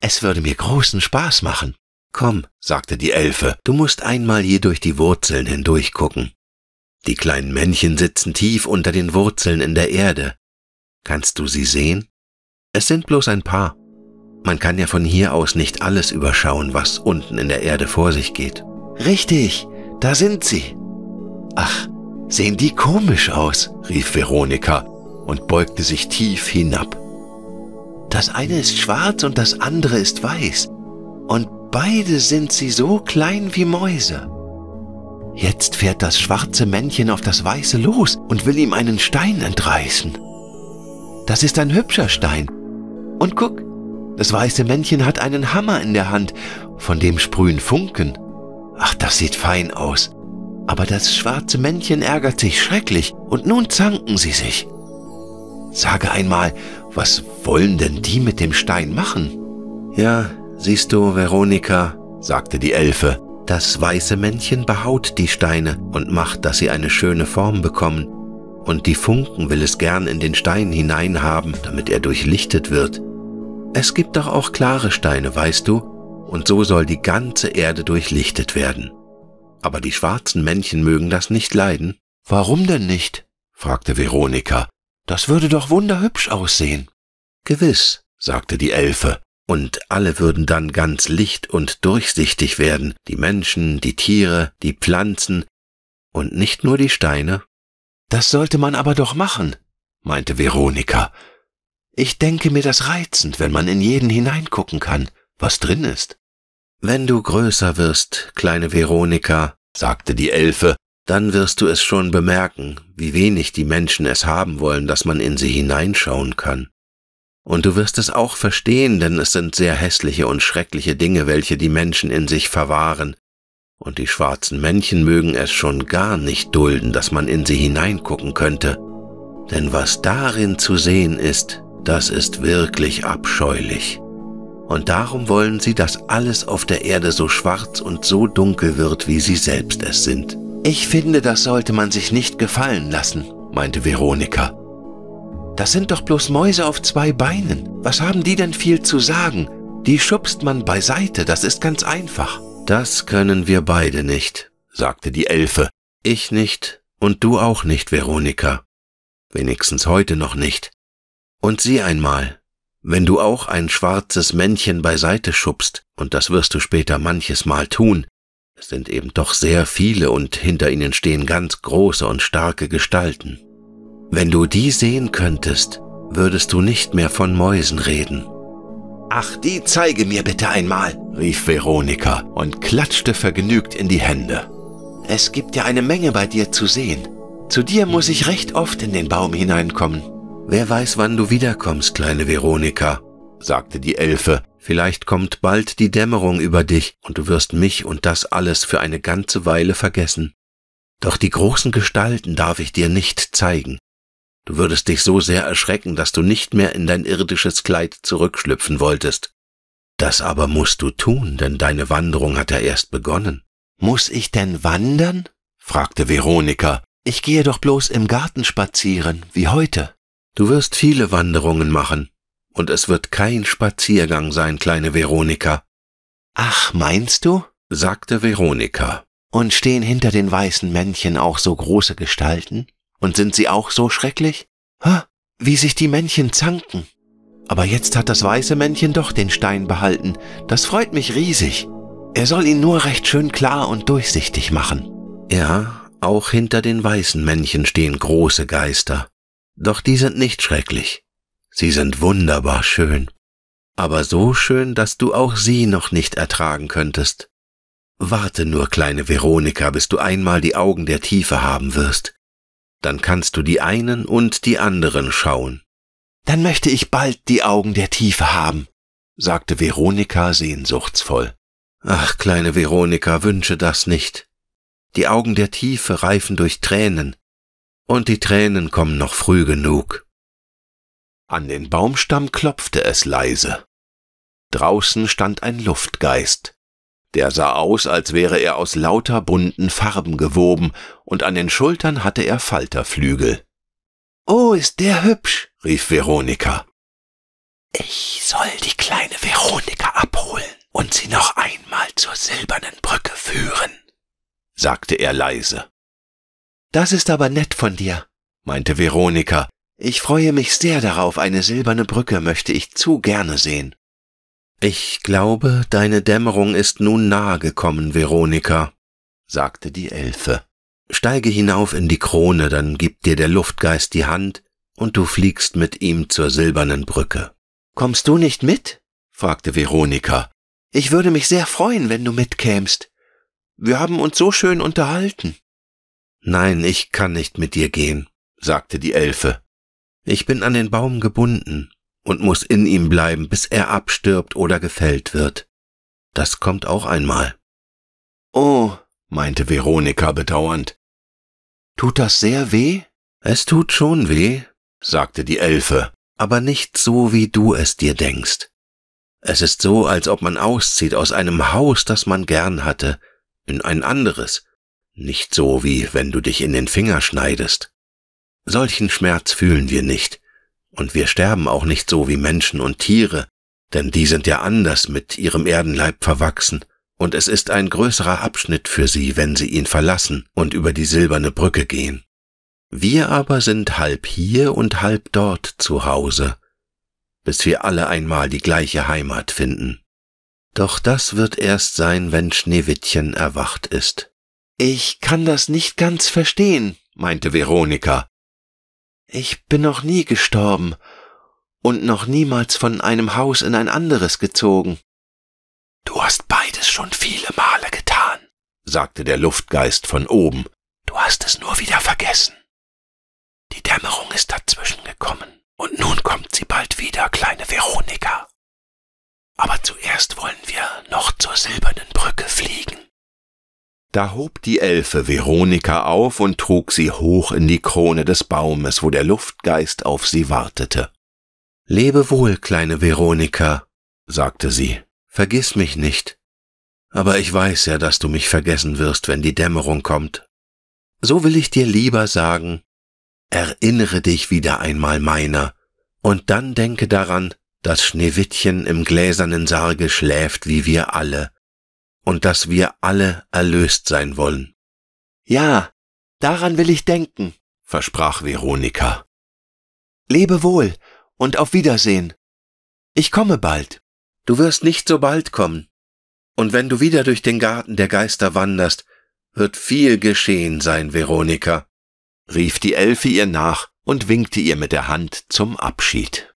Es würde mir großen Spaß machen. Komm, sagte die Elfe, du musst einmal hier durch die Wurzeln hindurchgucken. Die kleinen Männchen sitzen tief unter den Wurzeln in der Erde. Kannst du sie sehen? Es sind bloß ein paar. Man kann ja von hier aus nicht alles überschauen, was unten in der Erde vor sich geht. Richtig, da sind sie. Ach, sehen die komisch aus, rief Veronika und beugte sich tief hinab. Das eine ist schwarz und das andere ist weiß, und beide sind sie so klein wie Mäuse. Jetzt fährt das schwarze Männchen auf das Weiße los und will ihm einen Stein entreißen. Das ist ein hübscher Stein. Und guck, das weiße Männchen hat einen Hammer in der Hand, von dem sprühen Funken. Ach, das sieht fein aus. Aber das schwarze Männchen ärgert sich schrecklich und nun zanken sie sich. Sage einmal, was wollen denn die mit dem Stein machen? Ja, siehst du, Veronika, sagte die Elfe, das weiße Männchen behaut die Steine und macht, dass sie eine schöne Form bekommen, und die Funken will es gern in den Stein hineinhaben, damit er durchlichtet wird. Es gibt doch auch klare Steine, weißt du, und so soll die ganze Erde durchlichtet werden. Aber die schwarzen Männchen mögen das nicht leiden. Warum denn nicht? fragte Veronika. Das würde doch wunderhübsch aussehen. Gewiss, sagte die Elfe, und alle würden dann ganz licht und durchsichtig werden, die Menschen, die Tiere, die Pflanzen und nicht nur die Steine. Das sollte man aber doch machen, meinte Veronika. Ich denke mir das reizend, wenn man in jeden hineingucken kann, was drin ist. Wenn du größer wirst, kleine Veronika, sagte die Elfe, dann wirst du es schon bemerken, wie wenig die Menschen es haben wollen, dass man in sie hineinschauen kann. Und du wirst es auch verstehen, denn es sind sehr hässliche und schreckliche Dinge, welche die Menschen in sich verwahren, und die schwarzen Männchen mögen es schon gar nicht dulden, dass man in sie hineingucken könnte, denn was darin zu sehen ist, das ist wirklich abscheulich. Und darum wollen sie, dass alles auf der Erde so schwarz und so dunkel wird, wie sie selbst es sind. Ich finde, das sollte man sich nicht gefallen lassen, meinte Veronika. Das sind doch bloß Mäuse auf zwei Beinen. Was haben die denn viel zu sagen? Die schubst man beiseite, das ist ganz einfach. Das können wir beide nicht, sagte die Elfe. Ich nicht und du auch nicht, Veronika. Wenigstens heute noch nicht. Und sieh einmal, wenn du auch ein schwarzes Männchen beiseite schubst, und das wirst du später manches Mal tun, es sind eben doch sehr viele und hinter ihnen stehen ganz große und starke Gestalten. Wenn du die sehen könntest, würdest du nicht mehr von Mäusen reden. Ach, die zeige mir bitte einmal, rief Veronika und klatschte vergnügt in die Hände. Es gibt ja eine Menge bei dir zu sehen. Zu dir muss ich recht oft in den Baum hineinkommen. Wer weiß, wann du wiederkommst, kleine Veronika, sagte die Elfe. Vielleicht kommt bald die Dämmerung über dich und du wirst mich und das alles für eine ganze Weile vergessen. Doch die großen Gestalten darf ich dir nicht zeigen. Du würdest dich so sehr erschrecken, dass du nicht mehr in dein irdisches Kleid zurückschlüpfen wolltest. Das aber musst du tun, denn deine Wanderung hat ja erst begonnen. Muss ich denn wandern? fragte Veronika. Ich gehe doch bloß im Garten spazieren, wie heute. Du wirst viele Wanderungen machen, und es wird kein Spaziergang sein, kleine Veronika. Ach, meinst du? sagte Veronika. Und stehen hinter den weißen Männchen auch so große Gestalten? Und sind sie auch so schrecklich? wie sich die Männchen zanken. Aber jetzt hat das weiße Männchen doch den Stein behalten. Das freut mich riesig. Er soll ihn nur recht schön klar und durchsichtig machen. Ja, auch hinter den weißen Männchen stehen große Geister. Doch die sind nicht schrecklich. Sie sind wunderbar schön. Aber so schön, dass du auch sie noch nicht ertragen könntest. Warte nur, kleine Veronika, bis du einmal die Augen der Tiefe haben wirst dann kannst du die einen und die anderen schauen. Dann möchte ich bald die Augen der Tiefe haben, sagte Veronika sehnsuchtsvoll. Ach, kleine Veronika, wünsche das nicht. Die Augen der Tiefe reifen durch Tränen, und die Tränen kommen noch früh genug. An den Baumstamm klopfte es leise. Draußen stand ein Luftgeist. Der sah aus, als wäre er aus lauter bunten Farben gewoben, und an den Schultern hatte er Falterflügel. Oh, ist der hübsch, rief Veronika. Ich soll die kleine Veronika abholen und sie noch einmal zur silbernen Brücke führen, sagte er leise. Das ist aber nett von dir, meinte Veronika. Ich freue mich sehr darauf, eine silberne Brücke möchte ich zu gerne sehen. Ich glaube, deine Dämmerung ist nun nahe gekommen, Veronika, sagte die Elfe. Steige hinauf in die Krone, dann gibt dir der Luftgeist die Hand, und du fliegst mit ihm zur silbernen Brücke. Kommst du nicht mit? fragte Veronika. Ich würde mich sehr freuen, wenn du mitkämst. Wir haben uns so schön unterhalten. Nein, ich kann nicht mit dir gehen, sagte die Elfe. Ich bin an den Baum gebunden, und muss in ihm bleiben, bis er abstirbt oder gefällt wird. Das kommt auch einmal. Oh, meinte Veronika bedauernd. Tut das sehr weh? Es tut schon weh, sagte die Elfe, aber nicht so, wie du es dir denkst. Es ist so, als ob man auszieht aus einem Haus, das man gern hatte, in ein anderes, nicht so wie wenn du dich in den Finger schneidest. Solchen Schmerz fühlen wir nicht. Und wir sterben auch nicht so wie Menschen und Tiere, denn die sind ja anders mit ihrem Erdenleib verwachsen, und es ist ein größerer Abschnitt für sie, wenn sie ihn verlassen und über die silberne Brücke gehen. Wir aber sind halb hier und halb dort zu Hause, bis wir alle einmal die gleiche Heimat finden. Doch das wird erst sein, wenn Schneewittchen erwacht ist. Ich kann das nicht ganz verstehen, meinte Veronika, ich bin noch nie gestorben und noch niemals von einem Haus in ein anderes gezogen. Du hast beides schon viele Male getan, sagte der Luftgeist von oben. Du hast es nur wieder vergessen. Die Dämmerung ist dazwischen gekommen, und nun kommt sie bald wieder, kleine Veronika. Aber zuerst wollen wir noch zur silbernen Brücke fliegen. Da hob die Elfe Veronika auf und trug sie hoch in die Krone des Baumes, wo der Luftgeist auf sie wartete. Lebe wohl, kleine Veronika, sagte sie, vergiss mich nicht. Aber ich weiß ja, dass du mich vergessen wirst, wenn die Dämmerung kommt. So will ich dir lieber sagen, erinnere dich wieder einmal meiner, und dann denke daran, dass Schneewittchen im gläsernen Sarge schläft wie wir alle, und dass wir alle erlöst sein wollen. Ja, daran will ich denken, versprach Veronika. Lebe wohl und auf Wiedersehen. Ich komme bald. Du wirst nicht so bald kommen. Und wenn du wieder durch den Garten der Geister wanderst, wird viel geschehen sein, Veronika, rief die Elfe ihr nach und winkte ihr mit der Hand zum Abschied.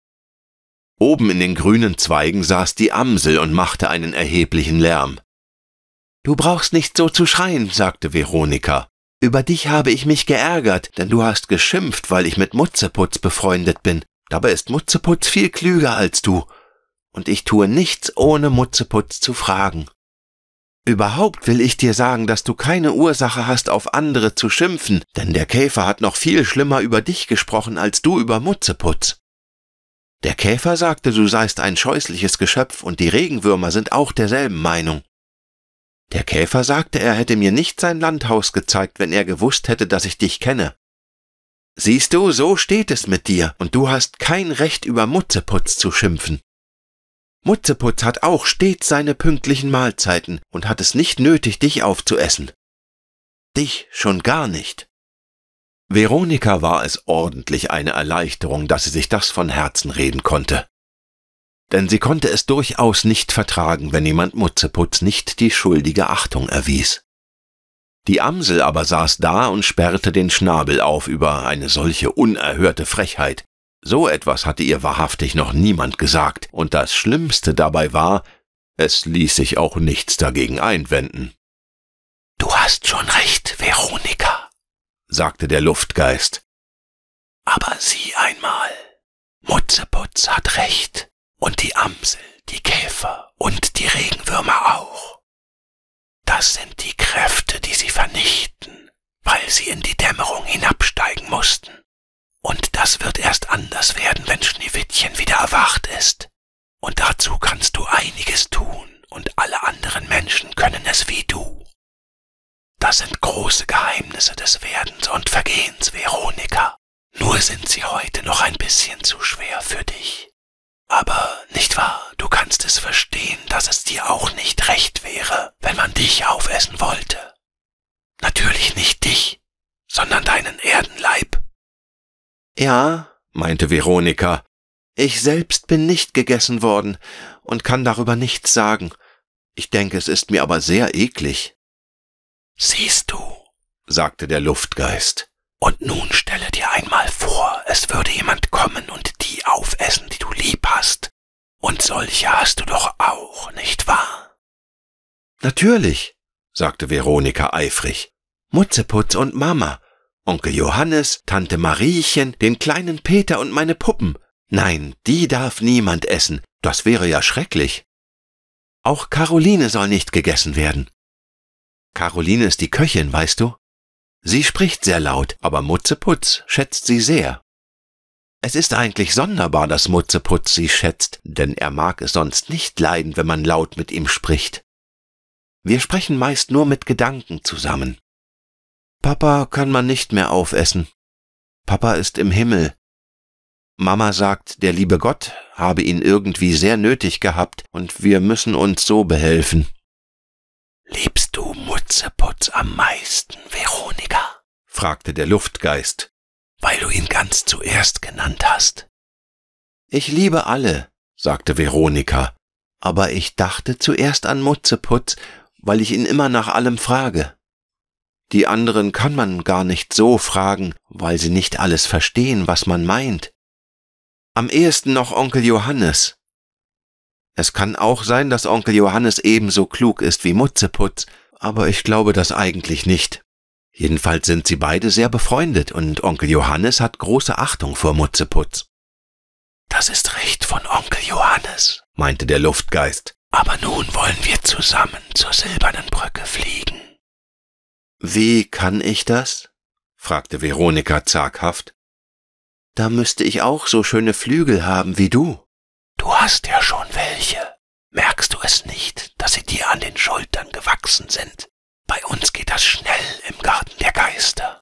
Oben in den grünen Zweigen saß die Amsel und machte einen erheblichen Lärm. Du brauchst nicht so zu schreien, sagte Veronika. Über dich habe ich mich geärgert, denn du hast geschimpft, weil ich mit Mutzeputz befreundet bin. Dabei ist Mutzeputz viel klüger als du. Und ich tue nichts, ohne Mutzeputz zu fragen. Überhaupt will ich dir sagen, dass du keine Ursache hast, auf andere zu schimpfen, denn der Käfer hat noch viel schlimmer über dich gesprochen als du über Mutzeputz. Der Käfer sagte, du seist ein scheußliches Geschöpf und die Regenwürmer sind auch derselben Meinung. Der Käfer sagte, er hätte mir nicht sein Landhaus gezeigt, wenn er gewusst hätte, dass ich dich kenne. Siehst du, so steht es mit dir, und du hast kein Recht über Mutzeputz zu schimpfen. Mutzeputz hat auch stets seine pünktlichen Mahlzeiten und hat es nicht nötig, dich aufzuessen. Dich schon gar nicht. Veronika war es ordentlich eine Erleichterung, dass sie sich das von Herzen reden konnte denn sie konnte es durchaus nicht vertragen, wenn jemand Mutzeputz nicht die schuldige Achtung erwies. Die Amsel aber saß da und sperrte den Schnabel auf über eine solche unerhörte Frechheit. So etwas hatte ihr wahrhaftig noch niemand gesagt, und das Schlimmste dabei war, es ließ sich auch nichts dagegen einwenden. Du hast schon recht, Veronika, sagte der Luftgeist. Aber sieh einmal, Mutzeputz hat recht und die Amsel, die Käfer und die Regenwürmer auch. Das sind die Kräfte, die sie vernichten, weil sie in die Dämmerung hinabsteigen mussten. Und das wird erst anders werden, wenn Schneewittchen wieder erwacht ist. Und dazu kannst du einiges tun, und alle anderen Menschen können es wie du. Das sind große Geheimnisse des Werdens und Vergehens, Veronika. Nur sind sie heute noch ein bisschen zu schwer für dich. Aber nicht wahr, du kannst es verstehen, dass es dir auch nicht recht wäre, wenn man dich aufessen wollte. Natürlich nicht dich, sondern deinen Erdenleib. Ja, meinte Veronika, ich selbst bin nicht gegessen worden und kann darüber nichts sagen. Ich denke, es ist mir aber sehr eklig. Siehst du, sagte der Luftgeist, und nun stelle dir einmal vor, es würde jemand kommen und die aufessen, die du lieb hast. Und solche hast du doch auch, nicht wahr? Natürlich, sagte Veronika eifrig. Mutzeputz und Mama, Onkel Johannes, Tante Mariechen, den kleinen Peter und meine Puppen. Nein, die darf niemand essen, das wäre ja schrecklich. Auch Caroline soll nicht gegessen werden. Caroline ist die Köchin, weißt du? Sie spricht sehr laut, aber Mutzeputz schätzt sie sehr. Es ist eigentlich sonderbar, dass Mutzeputz sie schätzt, denn er mag es sonst nicht leiden, wenn man laut mit ihm spricht. Wir sprechen meist nur mit Gedanken zusammen. Papa kann man nicht mehr aufessen. Papa ist im Himmel. Mama sagt, der liebe Gott habe ihn irgendwie sehr nötig gehabt und wir müssen uns so behelfen. Liebst du Katzeputz am meisten, Veronika? fragte der Luftgeist. Weil du ihn ganz zuerst genannt hast. Ich liebe alle, sagte Veronika, aber ich dachte zuerst an Mutzeputz, weil ich ihn immer nach allem frage. Die anderen kann man gar nicht so fragen, weil sie nicht alles verstehen, was man meint. Am ehesten noch Onkel Johannes. Es kann auch sein, dass Onkel Johannes ebenso klug ist wie Mutzeputz, aber ich glaube das eigentlich nicht. Jedenfalls sind sie beide sehr befreundet und Onkel Johannes hat große Achtung vor Mutzeputz. Das ist recht von Onkel Johannes, meinte der Luftgeist. Aber nun wollen wir zusammen zur silbernen Brücke fliegen. Wie kann ich das? fragte Veronika zaghaft. Da müsste ich auch so schöne Flügel haben wie du. Du hast ja schon welche, Merkst du es nicht, dass sie dir an den Schultern gewachsen sind? Bei uns geht das schnell im Garten der Geister.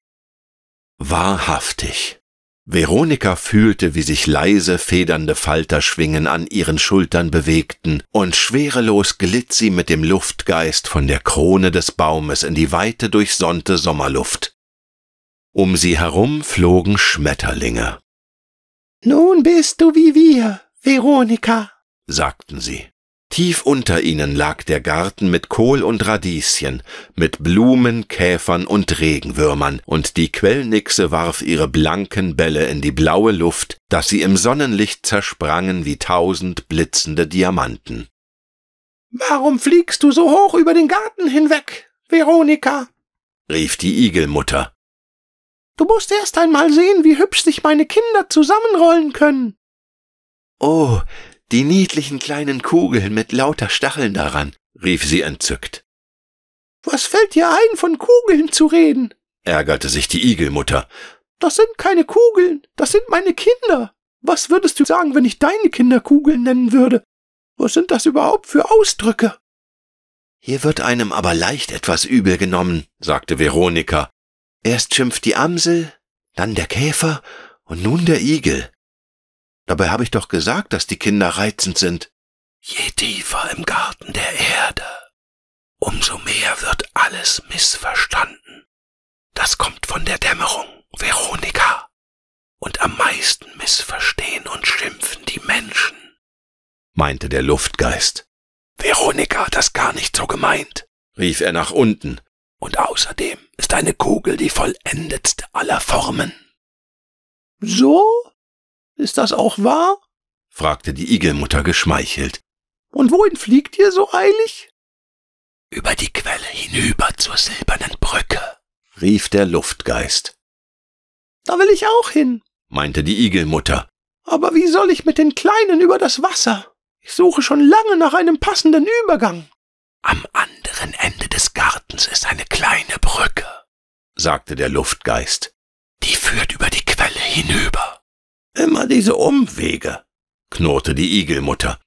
Wahrhaftig. Veronika fühlte, wie sich leise federnde Falterschwingen an ihren Schultern bewegten, und schwerelos glitt sie mit dem Luftgeist von der Krone des Baumes in die weite durchsonnte Sommerluft. Um sie herum flogen Schmetterlinge. Nun bist du wie wir, Veronika, sagten sie. Tief unter ihnen lag der Garten mit Kohl und Radieschen, mit Blumen, Käfern und Regenwürmern, und die Quellnixe warf ihre blanken Bälle in die blaue Luft, daß sie im Sonnenlicht zersprangen wie tausend blitzende Diamanten. Warum fliegst du so hoch über den Garten hinweg, Veronika? rief die Igelmutter. Du mußt erst einmal sehen, wie hübsch sich meine Kinder zusammenrollen können. Oh, die niedlichen kleinen Kugeln mit lauter Stacheln daran, rief sie entzückt. Was fällt dir ein, von Kugeln zu reden? ärgerte sich die Igelmutter. Das sind keine Kugeln, das sind meine Kinder. Was würdest du sagen, wenn ich deine Kinder Kugeln nennen würde? Was sind das überhaupt für Ausdrücke? Hier wird einem aber leicht etwas übel genommen, sagte Veronika. Erst schimpft die Amsel, dann der Käfer und nun der Igel. Dabei habe ich doch gesagt, dass die Kinder reizend sind. Je tiefer im Garten der Erde, umso mehr wird alles missverstanden. Das kommt von der Dämmerung, Veronika. Und am meisten missverstehen und schimpfen die Menschen, meinte der Luftgeist. Veronika hat das gar nicht so gemeint, rief er nach unten. Und außerdem ist eine Kugel die vollendetste aller Formen. So? Ist das auch wahr? fragte die Igelmutter geschmeichelt. Und wohin fliegt ihr so eilig? Über die Quelle hinüber zur silbernen Brücke, rief der Luftgeist. Da will ich auch hin, meinte die Igelmutter. Aber wie soll ich mit den Kleinen über das Wasser? Ich suche schon lange nach einem passenden Übergang. Am anderen Ende des Gartens ist eine kleine Brücke, sagte der Luftgeist. Die führt über die Quelle hinüber. Immer diese Umwege, knurrte die Igelmutter.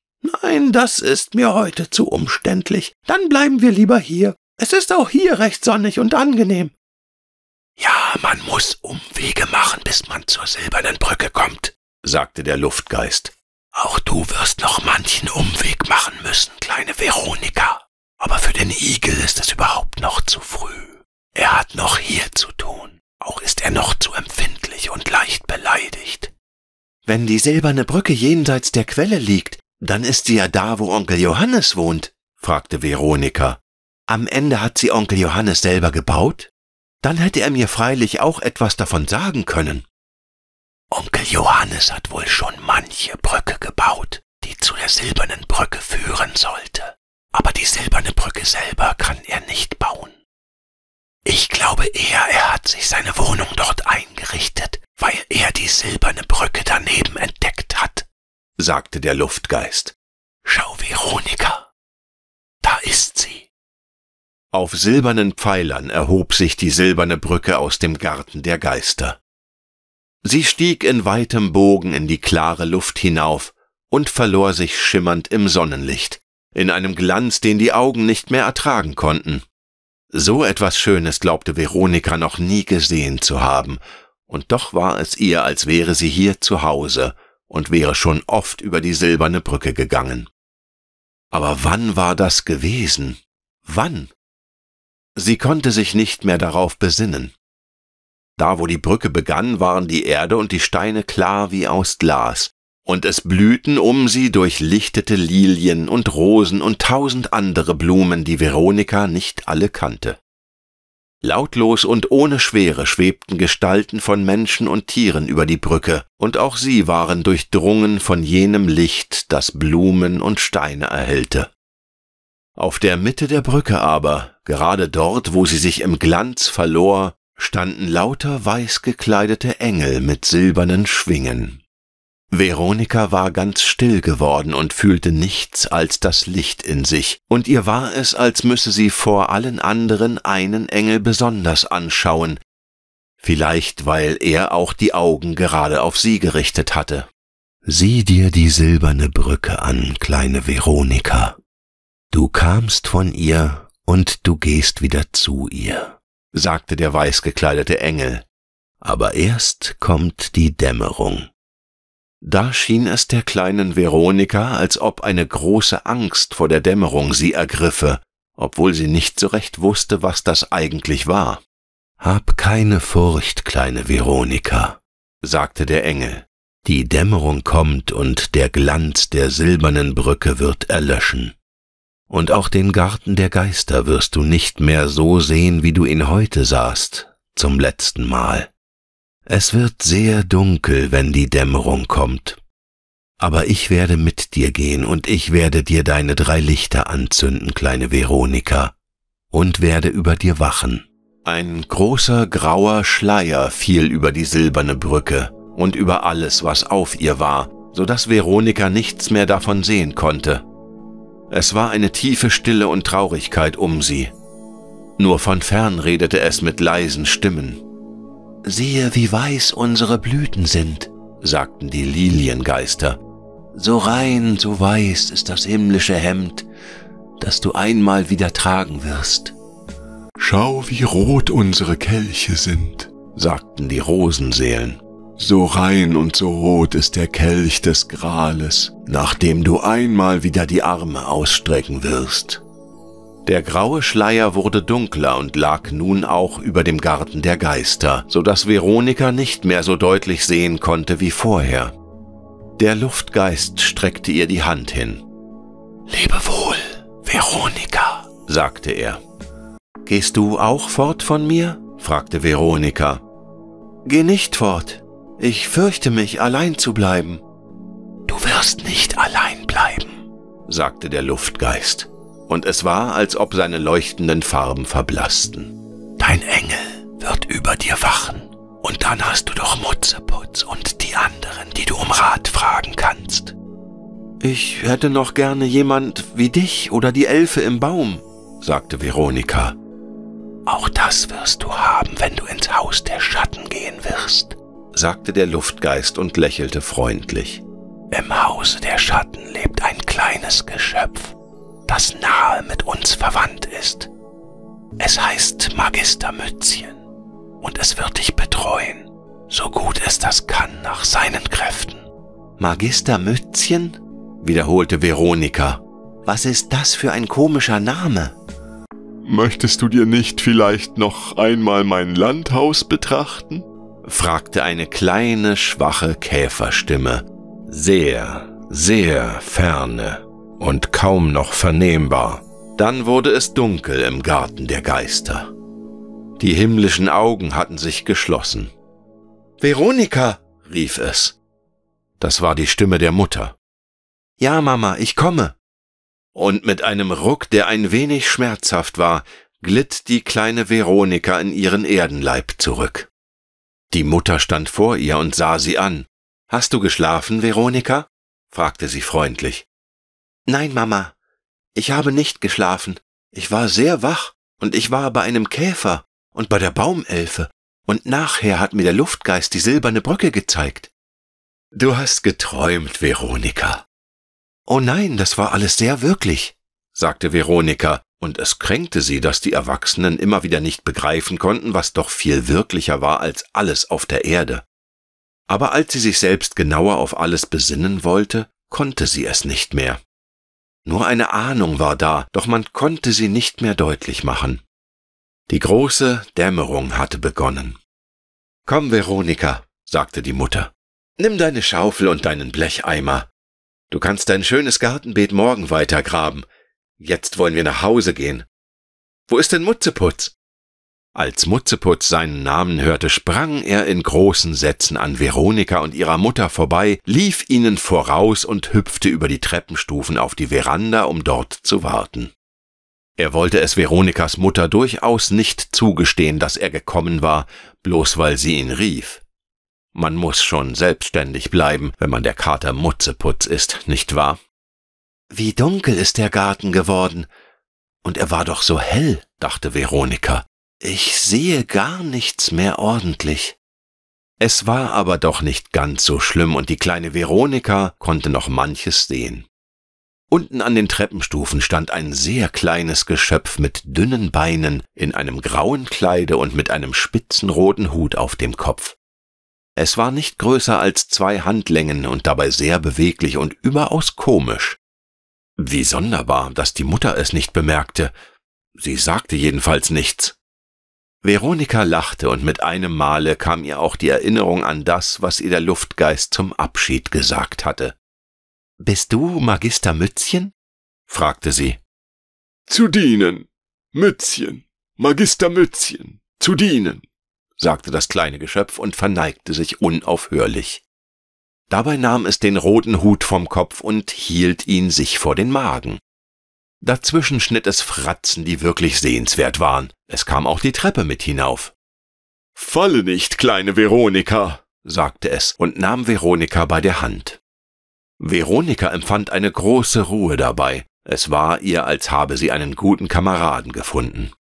Nein, das ist mir heute zu umständlich. Dann bleiben wir lieber hier. Es ist auch hier recht sonnig und angenehm. Ja, man muss Umwege machen, bis man zur silbernen Brücke kommt, sagte der Luftgeist. Auch du wirst noch manchen Umweg machen müssen, kleine Veronika. Aber für den Igel ist es überhaupt noch zu früh. Er hat noch hier zu tun. Auch ist er noch zu empfindlich und leicht beleidigt. Wenn die silberne Brücke jenseits der Quelle liegt, dann ist sie ja da, wo Onkel Johannes wohnt, fragte Veronika. Am Ende hat sie Onkel Johannes selber gebaut? Dann hätte er mir freilich auch etwas davon sagen können. Onkel Johannes hat wohl schon manche Brücke gebaut, die zu der silbernen Brücke führen sollte. Aber die silberne Brücke selber kann er nicht bauen glaube eher, er hat sich seine Wohnung dort eingerichtet, weil er die silberne Brücke daneben entdeckt hat, sagte der Luftgeist. Schau, Veronika, da ist sie. Auf silbernen Pfeilern erhob sich die silberne Brücke aus dem Garten der Geister. Sie stieg in weitem Bogen in die klare Luft hinauf und verlor sich schimmernd im Sonnenlicht, in einem Glanz, den die Augen nicht mehr ertragen konnten. So etwas Schönes glaubte Veronika noch nie gesehen zu haben, und doch war es ihr, als wäre sie hier zu Hause und wäre schon oft über die silberne Brücke gegangen. Aber wann war das gewesen? Wann? Sie konnte sich nicht mehr darauf besinnen. Da, wo die Brücke begann, waren die Erde und die Steine klar wie aus Glas, und es blühten um sie durchlichtete Lilien und Rosen und tausend andere Blumen, die Veronika nicht alle kannte. Lautlos und ohne Schwere schwebten Gestalten von Menschen und Tieren über die Brücke, und auch sie waren durchdrungen von jenem Licht, das Blumen und Steine erhellte. Auf der Mitte der Brücke aber, gerade dort, wo sie sich im Glanz verlor, standen lauter weiß gekleidete Engel mit silbernen Schwingen. Veronika war ganz still geworden und fühlte nichts als das Licht in sich, und ihr war es, als müsse sie vor allen anderen einen Engel besonders anschauen, vielleicht weil er auch die Augen gerade auf sie gerichtet hatte. Sieh dir die silberne Brücke an, kleine Veronika. Du kamst von ihr und du gehst wieder zu ihr, sagte der weißgekleidete Engel. Aber erst kommt die Dämmerung. Da schien es der kleinen Veronika, als ob eine große Angst vor der Dämmerung sie ergriffe, obwohl sie nicht so recht wusste, was das eigentlich war. Hab keine Furcht, kleine Veronika, sagte der Engel. Die Dämmerung kommt und der Glanz der silbernen Brücke wird erlöschen. Und auch den Garten der Geister wirst du nicht mehr so sehen, wie du ihn heute sahst, zum letzten Mal. Es wird sehr dunkel, wenn die Dämmerung kommt. Aber ich werde mit dir gehen und ich werde dir deine drei Lichter anzünden, kleine Veronika, und werde über dir wachen. Ein großer grauer Schleier fiel über die silberne Brücke und über alles, was auf ihr war, so dass Veronika nichts mehr davon sehen konnte. Es war eine tiefe Stille und Traurigkeit um sie. Nur von fern redete es mit leisen Stimmen. Siehe, wie weiß unsere Blüten sind, sagten die Liliengeister. So rein, so weiß ist das himmlische Hemd, das du einmal wieder tragen wirst. Schau, wie rot unsere Kelche sind, sagten die Rosenseelen. So rein und so rot ist der Kelch des Grales, nachdem du einmal wieder die Arme ausstrecken wirst. Der graue Schleier wurde dunkler und lag nun auch über dem Garten der Geister, so dass Veronika nicht mehr so deutlich sehen konnte wie vorher. Der Luftgeist streckte ihr die Hand hin. Lebe wohl, Veronika, sagte er. Gehst du auch fort von mir? fragte Veronika. Geh nicht fort. Ich fürchte mich, allein zu bleiben. Du wirst nicht allein bleiben, sagte der Luftgeist und es war, als ob seine leuchtenden Farben verblassten. Dein Engel wird über dir wachen. Und dann hast du doch Mutzeputz und die anderen, die du um Rat fragen kannst. Ich hätte noch gerne jemand wie dich oder die Elfe im Baum, sagte Veronika. Auch das wirst du haben, wenn du ins Haus der Schatten gehen wirst, sagte der Luftgeist und lächelte freundlich. Im Hause der Schatten lebt ein kleines Geschöpf, das nahe mit uns verwandt ist. Es heißt Magister Mützchen und es wird dich betreuen, so gut es das kann nach seinen Kräften. Magister Mützchen? wiederholte Veronika. Was ist das für ein komischer Name? Möchtest du dir nicht vielleicht noch einmal mein Landhaus betrachten? fragte eine kleine, schwache Käferstimme, sehr, sehr ferne und kaum noch vernehmbar. Dann wurde es dunkel im Garten der Geister. Die himmlischen Augen hatten sich geschlossen. Veronika, rief es. Das war die Stimme der Mutter. Ja, Mama, ich komme. Und mit einem Ruck, der ein wenig schmerzhaft war, glitt die kleine Veronika in ihren Erdenleib zurück. Die Mutter stand vor ihr und sah sie an. Hast du geschlafen, Veronika? fragte sie freundlich. Nein, Mama, ich habe nicht geschlafen. Ich war sehr wach und ich war bei einem Käfer und bei der Baumelfe und nachher hat mir der Luftgeist die silberne Brücke gezeigt. Du hast geträumt, Veronika. Oh nein, das war alles sehr wirklich, sagte Veronika, und es kränkte sie, dass die Erwachsenen immer wieder nicht begreifen konnten, was doch viel wirklicher war als alles auf der Erde. Aber als sie sich selbst genauer auf alles besinnen wollte, konnte sie es nicht mehr. Nur eine Ahnung war da, doch man konnte sie nicht mehr deutlich machen. Die große Dämmerung hatte begonnen. Komm, Veronika, sagte die Mutter, nimm deine Schaufel und deinen Blecheimer. Du kannst dein schönes Gartenbeet morgen weitergraben. Jetzt wollen wir nach Hause gehen. Wo ist denn Mutzeputz? Als Mutzeputz seinen Namen hörte, sprang er in großen Sätzen an Veronika und ihrer Mutter vorbei, lief ihnen voraus und hüpfte über die Treppenstufen auf die Veranda, um dort zu warten. Er wollte es Veronikas Mutter durchaus nicht zugestehen, dass er gekommen war, bloß weil sie ihn rief. Man muss schon selbstständig bleiben, wenn man der Kater Mutzeputz ist, nicht wahr? Wie dunkel ist der Garten geworden, und er war doch so hell, dachte Veronika. Ich sehe gar nichts mehr ordentlich. Es war aber doch nicht ganz so schlimm und die kleine Veronika konnte noch manches sehen. Unten an den Treppenstufen stand ein sehr kleines Geschöpf mit dünnen Beinen, in einem grauen Kleide und mit einem spitzen roten Hut auf dem Kopf. Es war nicht größer als zwei Handlängen und dabei sehr beweglich und überaus komisch. Wie sonderbar, dass die Mutter es nicht bemerkte. Sie sagte jedenfalls nichts. Veronika lachte und mit einem Male kam ihr auch die Erinnerung an das, was ihr der Luftgeist zum Abschied gesagt hatte. Bist du Magister Mützchen? fragte sie. Zu dienen. Mützchen. Magister Mützchen. Zu dienen, sagte das kleine Geschöpf und verneigte sich unaufhörlich. Dabei nahm es den roten Hut vom Kopf und hielt ihn sich vor den Magen. Dazwischen schnitt es Fratzen, die wirklich sehenswert waren. Es kam auch die Treppe mit hinauf. Falle nicht, kleine Veronika, sagte es und nahm Veronika bei der Hand. Veronika empfand eine große Ruhe dabei. Es war ihr, als habe sie einen guten Kameraden gefunden.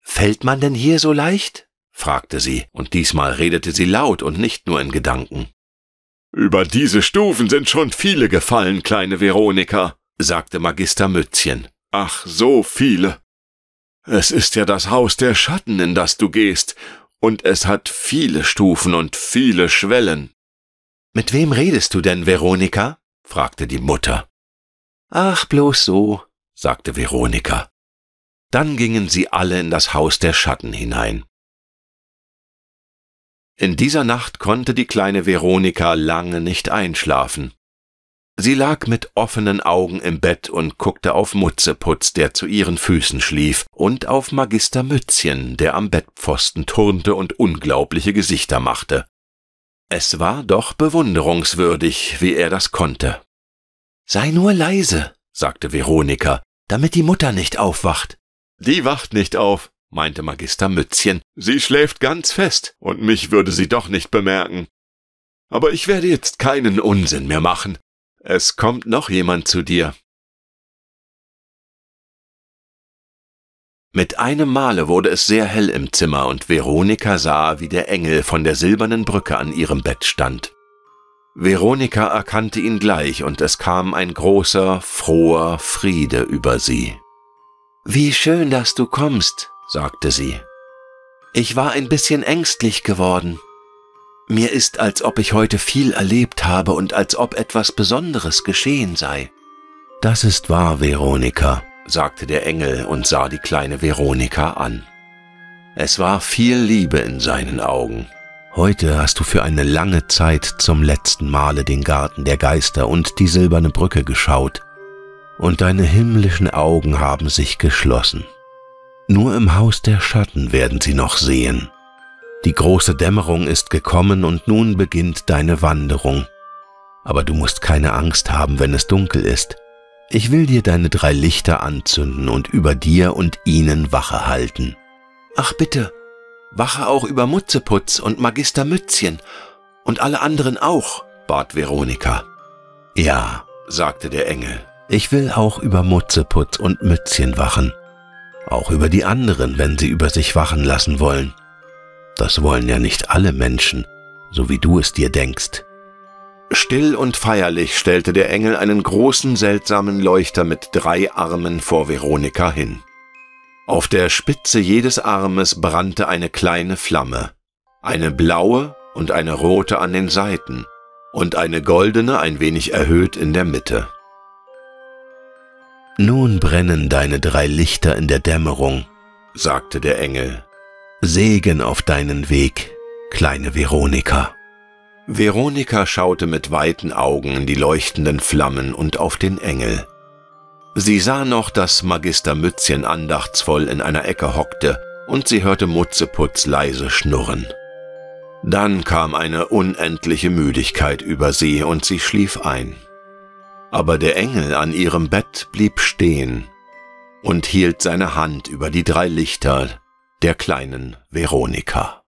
Fällt man denn hier so leicht? fragte sie, und diesmal redete sie laut und nicht nur in Gedanken. Über diese Stufen sind schon viele gefallen, kleine Veronika, sagte Magister Mützchen. Ach, so viele. Es ist ja das Haus der Schatten, in das du gehst, und es hat viele Stufen und viele Schwellen. Mit wem redest du denn, Veronika? fragte die Mutter. Ach, bloß so, sagte Veronika. Dann gingen sie alle in das Haus der Schatten hinein. In dieser Nacht konnte die kleine Veronika lange nicht einschlafen. Sie lag mit offenen Augen im Bett und guckte auf Mutzeputz, der zu ihren Füßen schlief, und auf Magister Mützchen, der am Bettpfosten turnte und unglaubliche Gesichter machte. Es war doch bewunderungswürdig, wie er das konnte. Sei nur leise, sagte Veronika, damit die Mutter nicht aufwacht. Die wacht nicht auf, meinte Magister Mützchen. Sie schläft ganz fest, und mich würde sie doch nicht bemerken. Aber ich werde jetzt keinen Unsinn mehr machen. Es kommt noch jemand zu dir. Mit einem Male wurde es sehr hell im Zimmer und Veronika sah, wie der Engel von der silbernen Brücke an ihrem Bett stand. Veronika erkannte ihn gleich und es kam ein großer, froher Friede über sie. Wie schön, dass du kommst, sagte sie. Ich war ein bisschen ängstlich geworden. Mir ist, als ob ich heute viel erlebt habe und als ob etwas Besonderes geschehen sei. Das ist wahr, Veronika, sagte der Engel und sah die kleine Veronika an. Es war viel Liebe in seinen Augen. Heute hast du für eine lange Zeit zum letzten Male den Garten der Geister und die silberne Brücke geschaut, und deine himmlischen Augen haben sich geschlossen. Nur im Haus der Schatten werden sie noch sehen. Die große Dämmerung ist gekommen und nun beginnt deine Wanderung. Aber du musst keine Angst haben, wenn es dunkel ist. Ich will dir deine drei Lichter anzünden und über dir und ihnen Wache halten. Ach bitte, wache auch über Mutzeputz und Magister Mützchen und alle anderen auch, bat Veronika. Ja, sagte der Engel, ich will auch über Mutzeputz und Mützchen wachen. Auch über die anderen, wenn sie über sich wachen lassen wollen das wollen ja nicht alle Menschen, so wie du es dir denkst. Still und feierlich stellte der Engel einen großen seltsamen Leuchter mit drei Armen vor Veronika hin. Auf der Spitze jedes Armes brannte eine kleine Flamme, eine blaue und eine rote an den Seiten und eine goldene ein wenig erhöht in der Mitte. Nun brennen deine drei Lichter in der Dämmerung, sagte der Engel. Segen auf deinen Weg, kleine Veronika. Veronika schaute mit weiten Augen in die leuchtenden Flammen und auf den Engel. Sie sah noch, dass Magister Mützchen andachtsvoll in einer Ecke hockte, und sie hörte Mutzeputz leise schnurren. Dann kam eine unendliche Müdigkeit über sie und sie schlief ein. Aber der Engel an ihrem Bett blieb stehen und hielt seine Hand über die drei Lichter, der kleinen Veronika.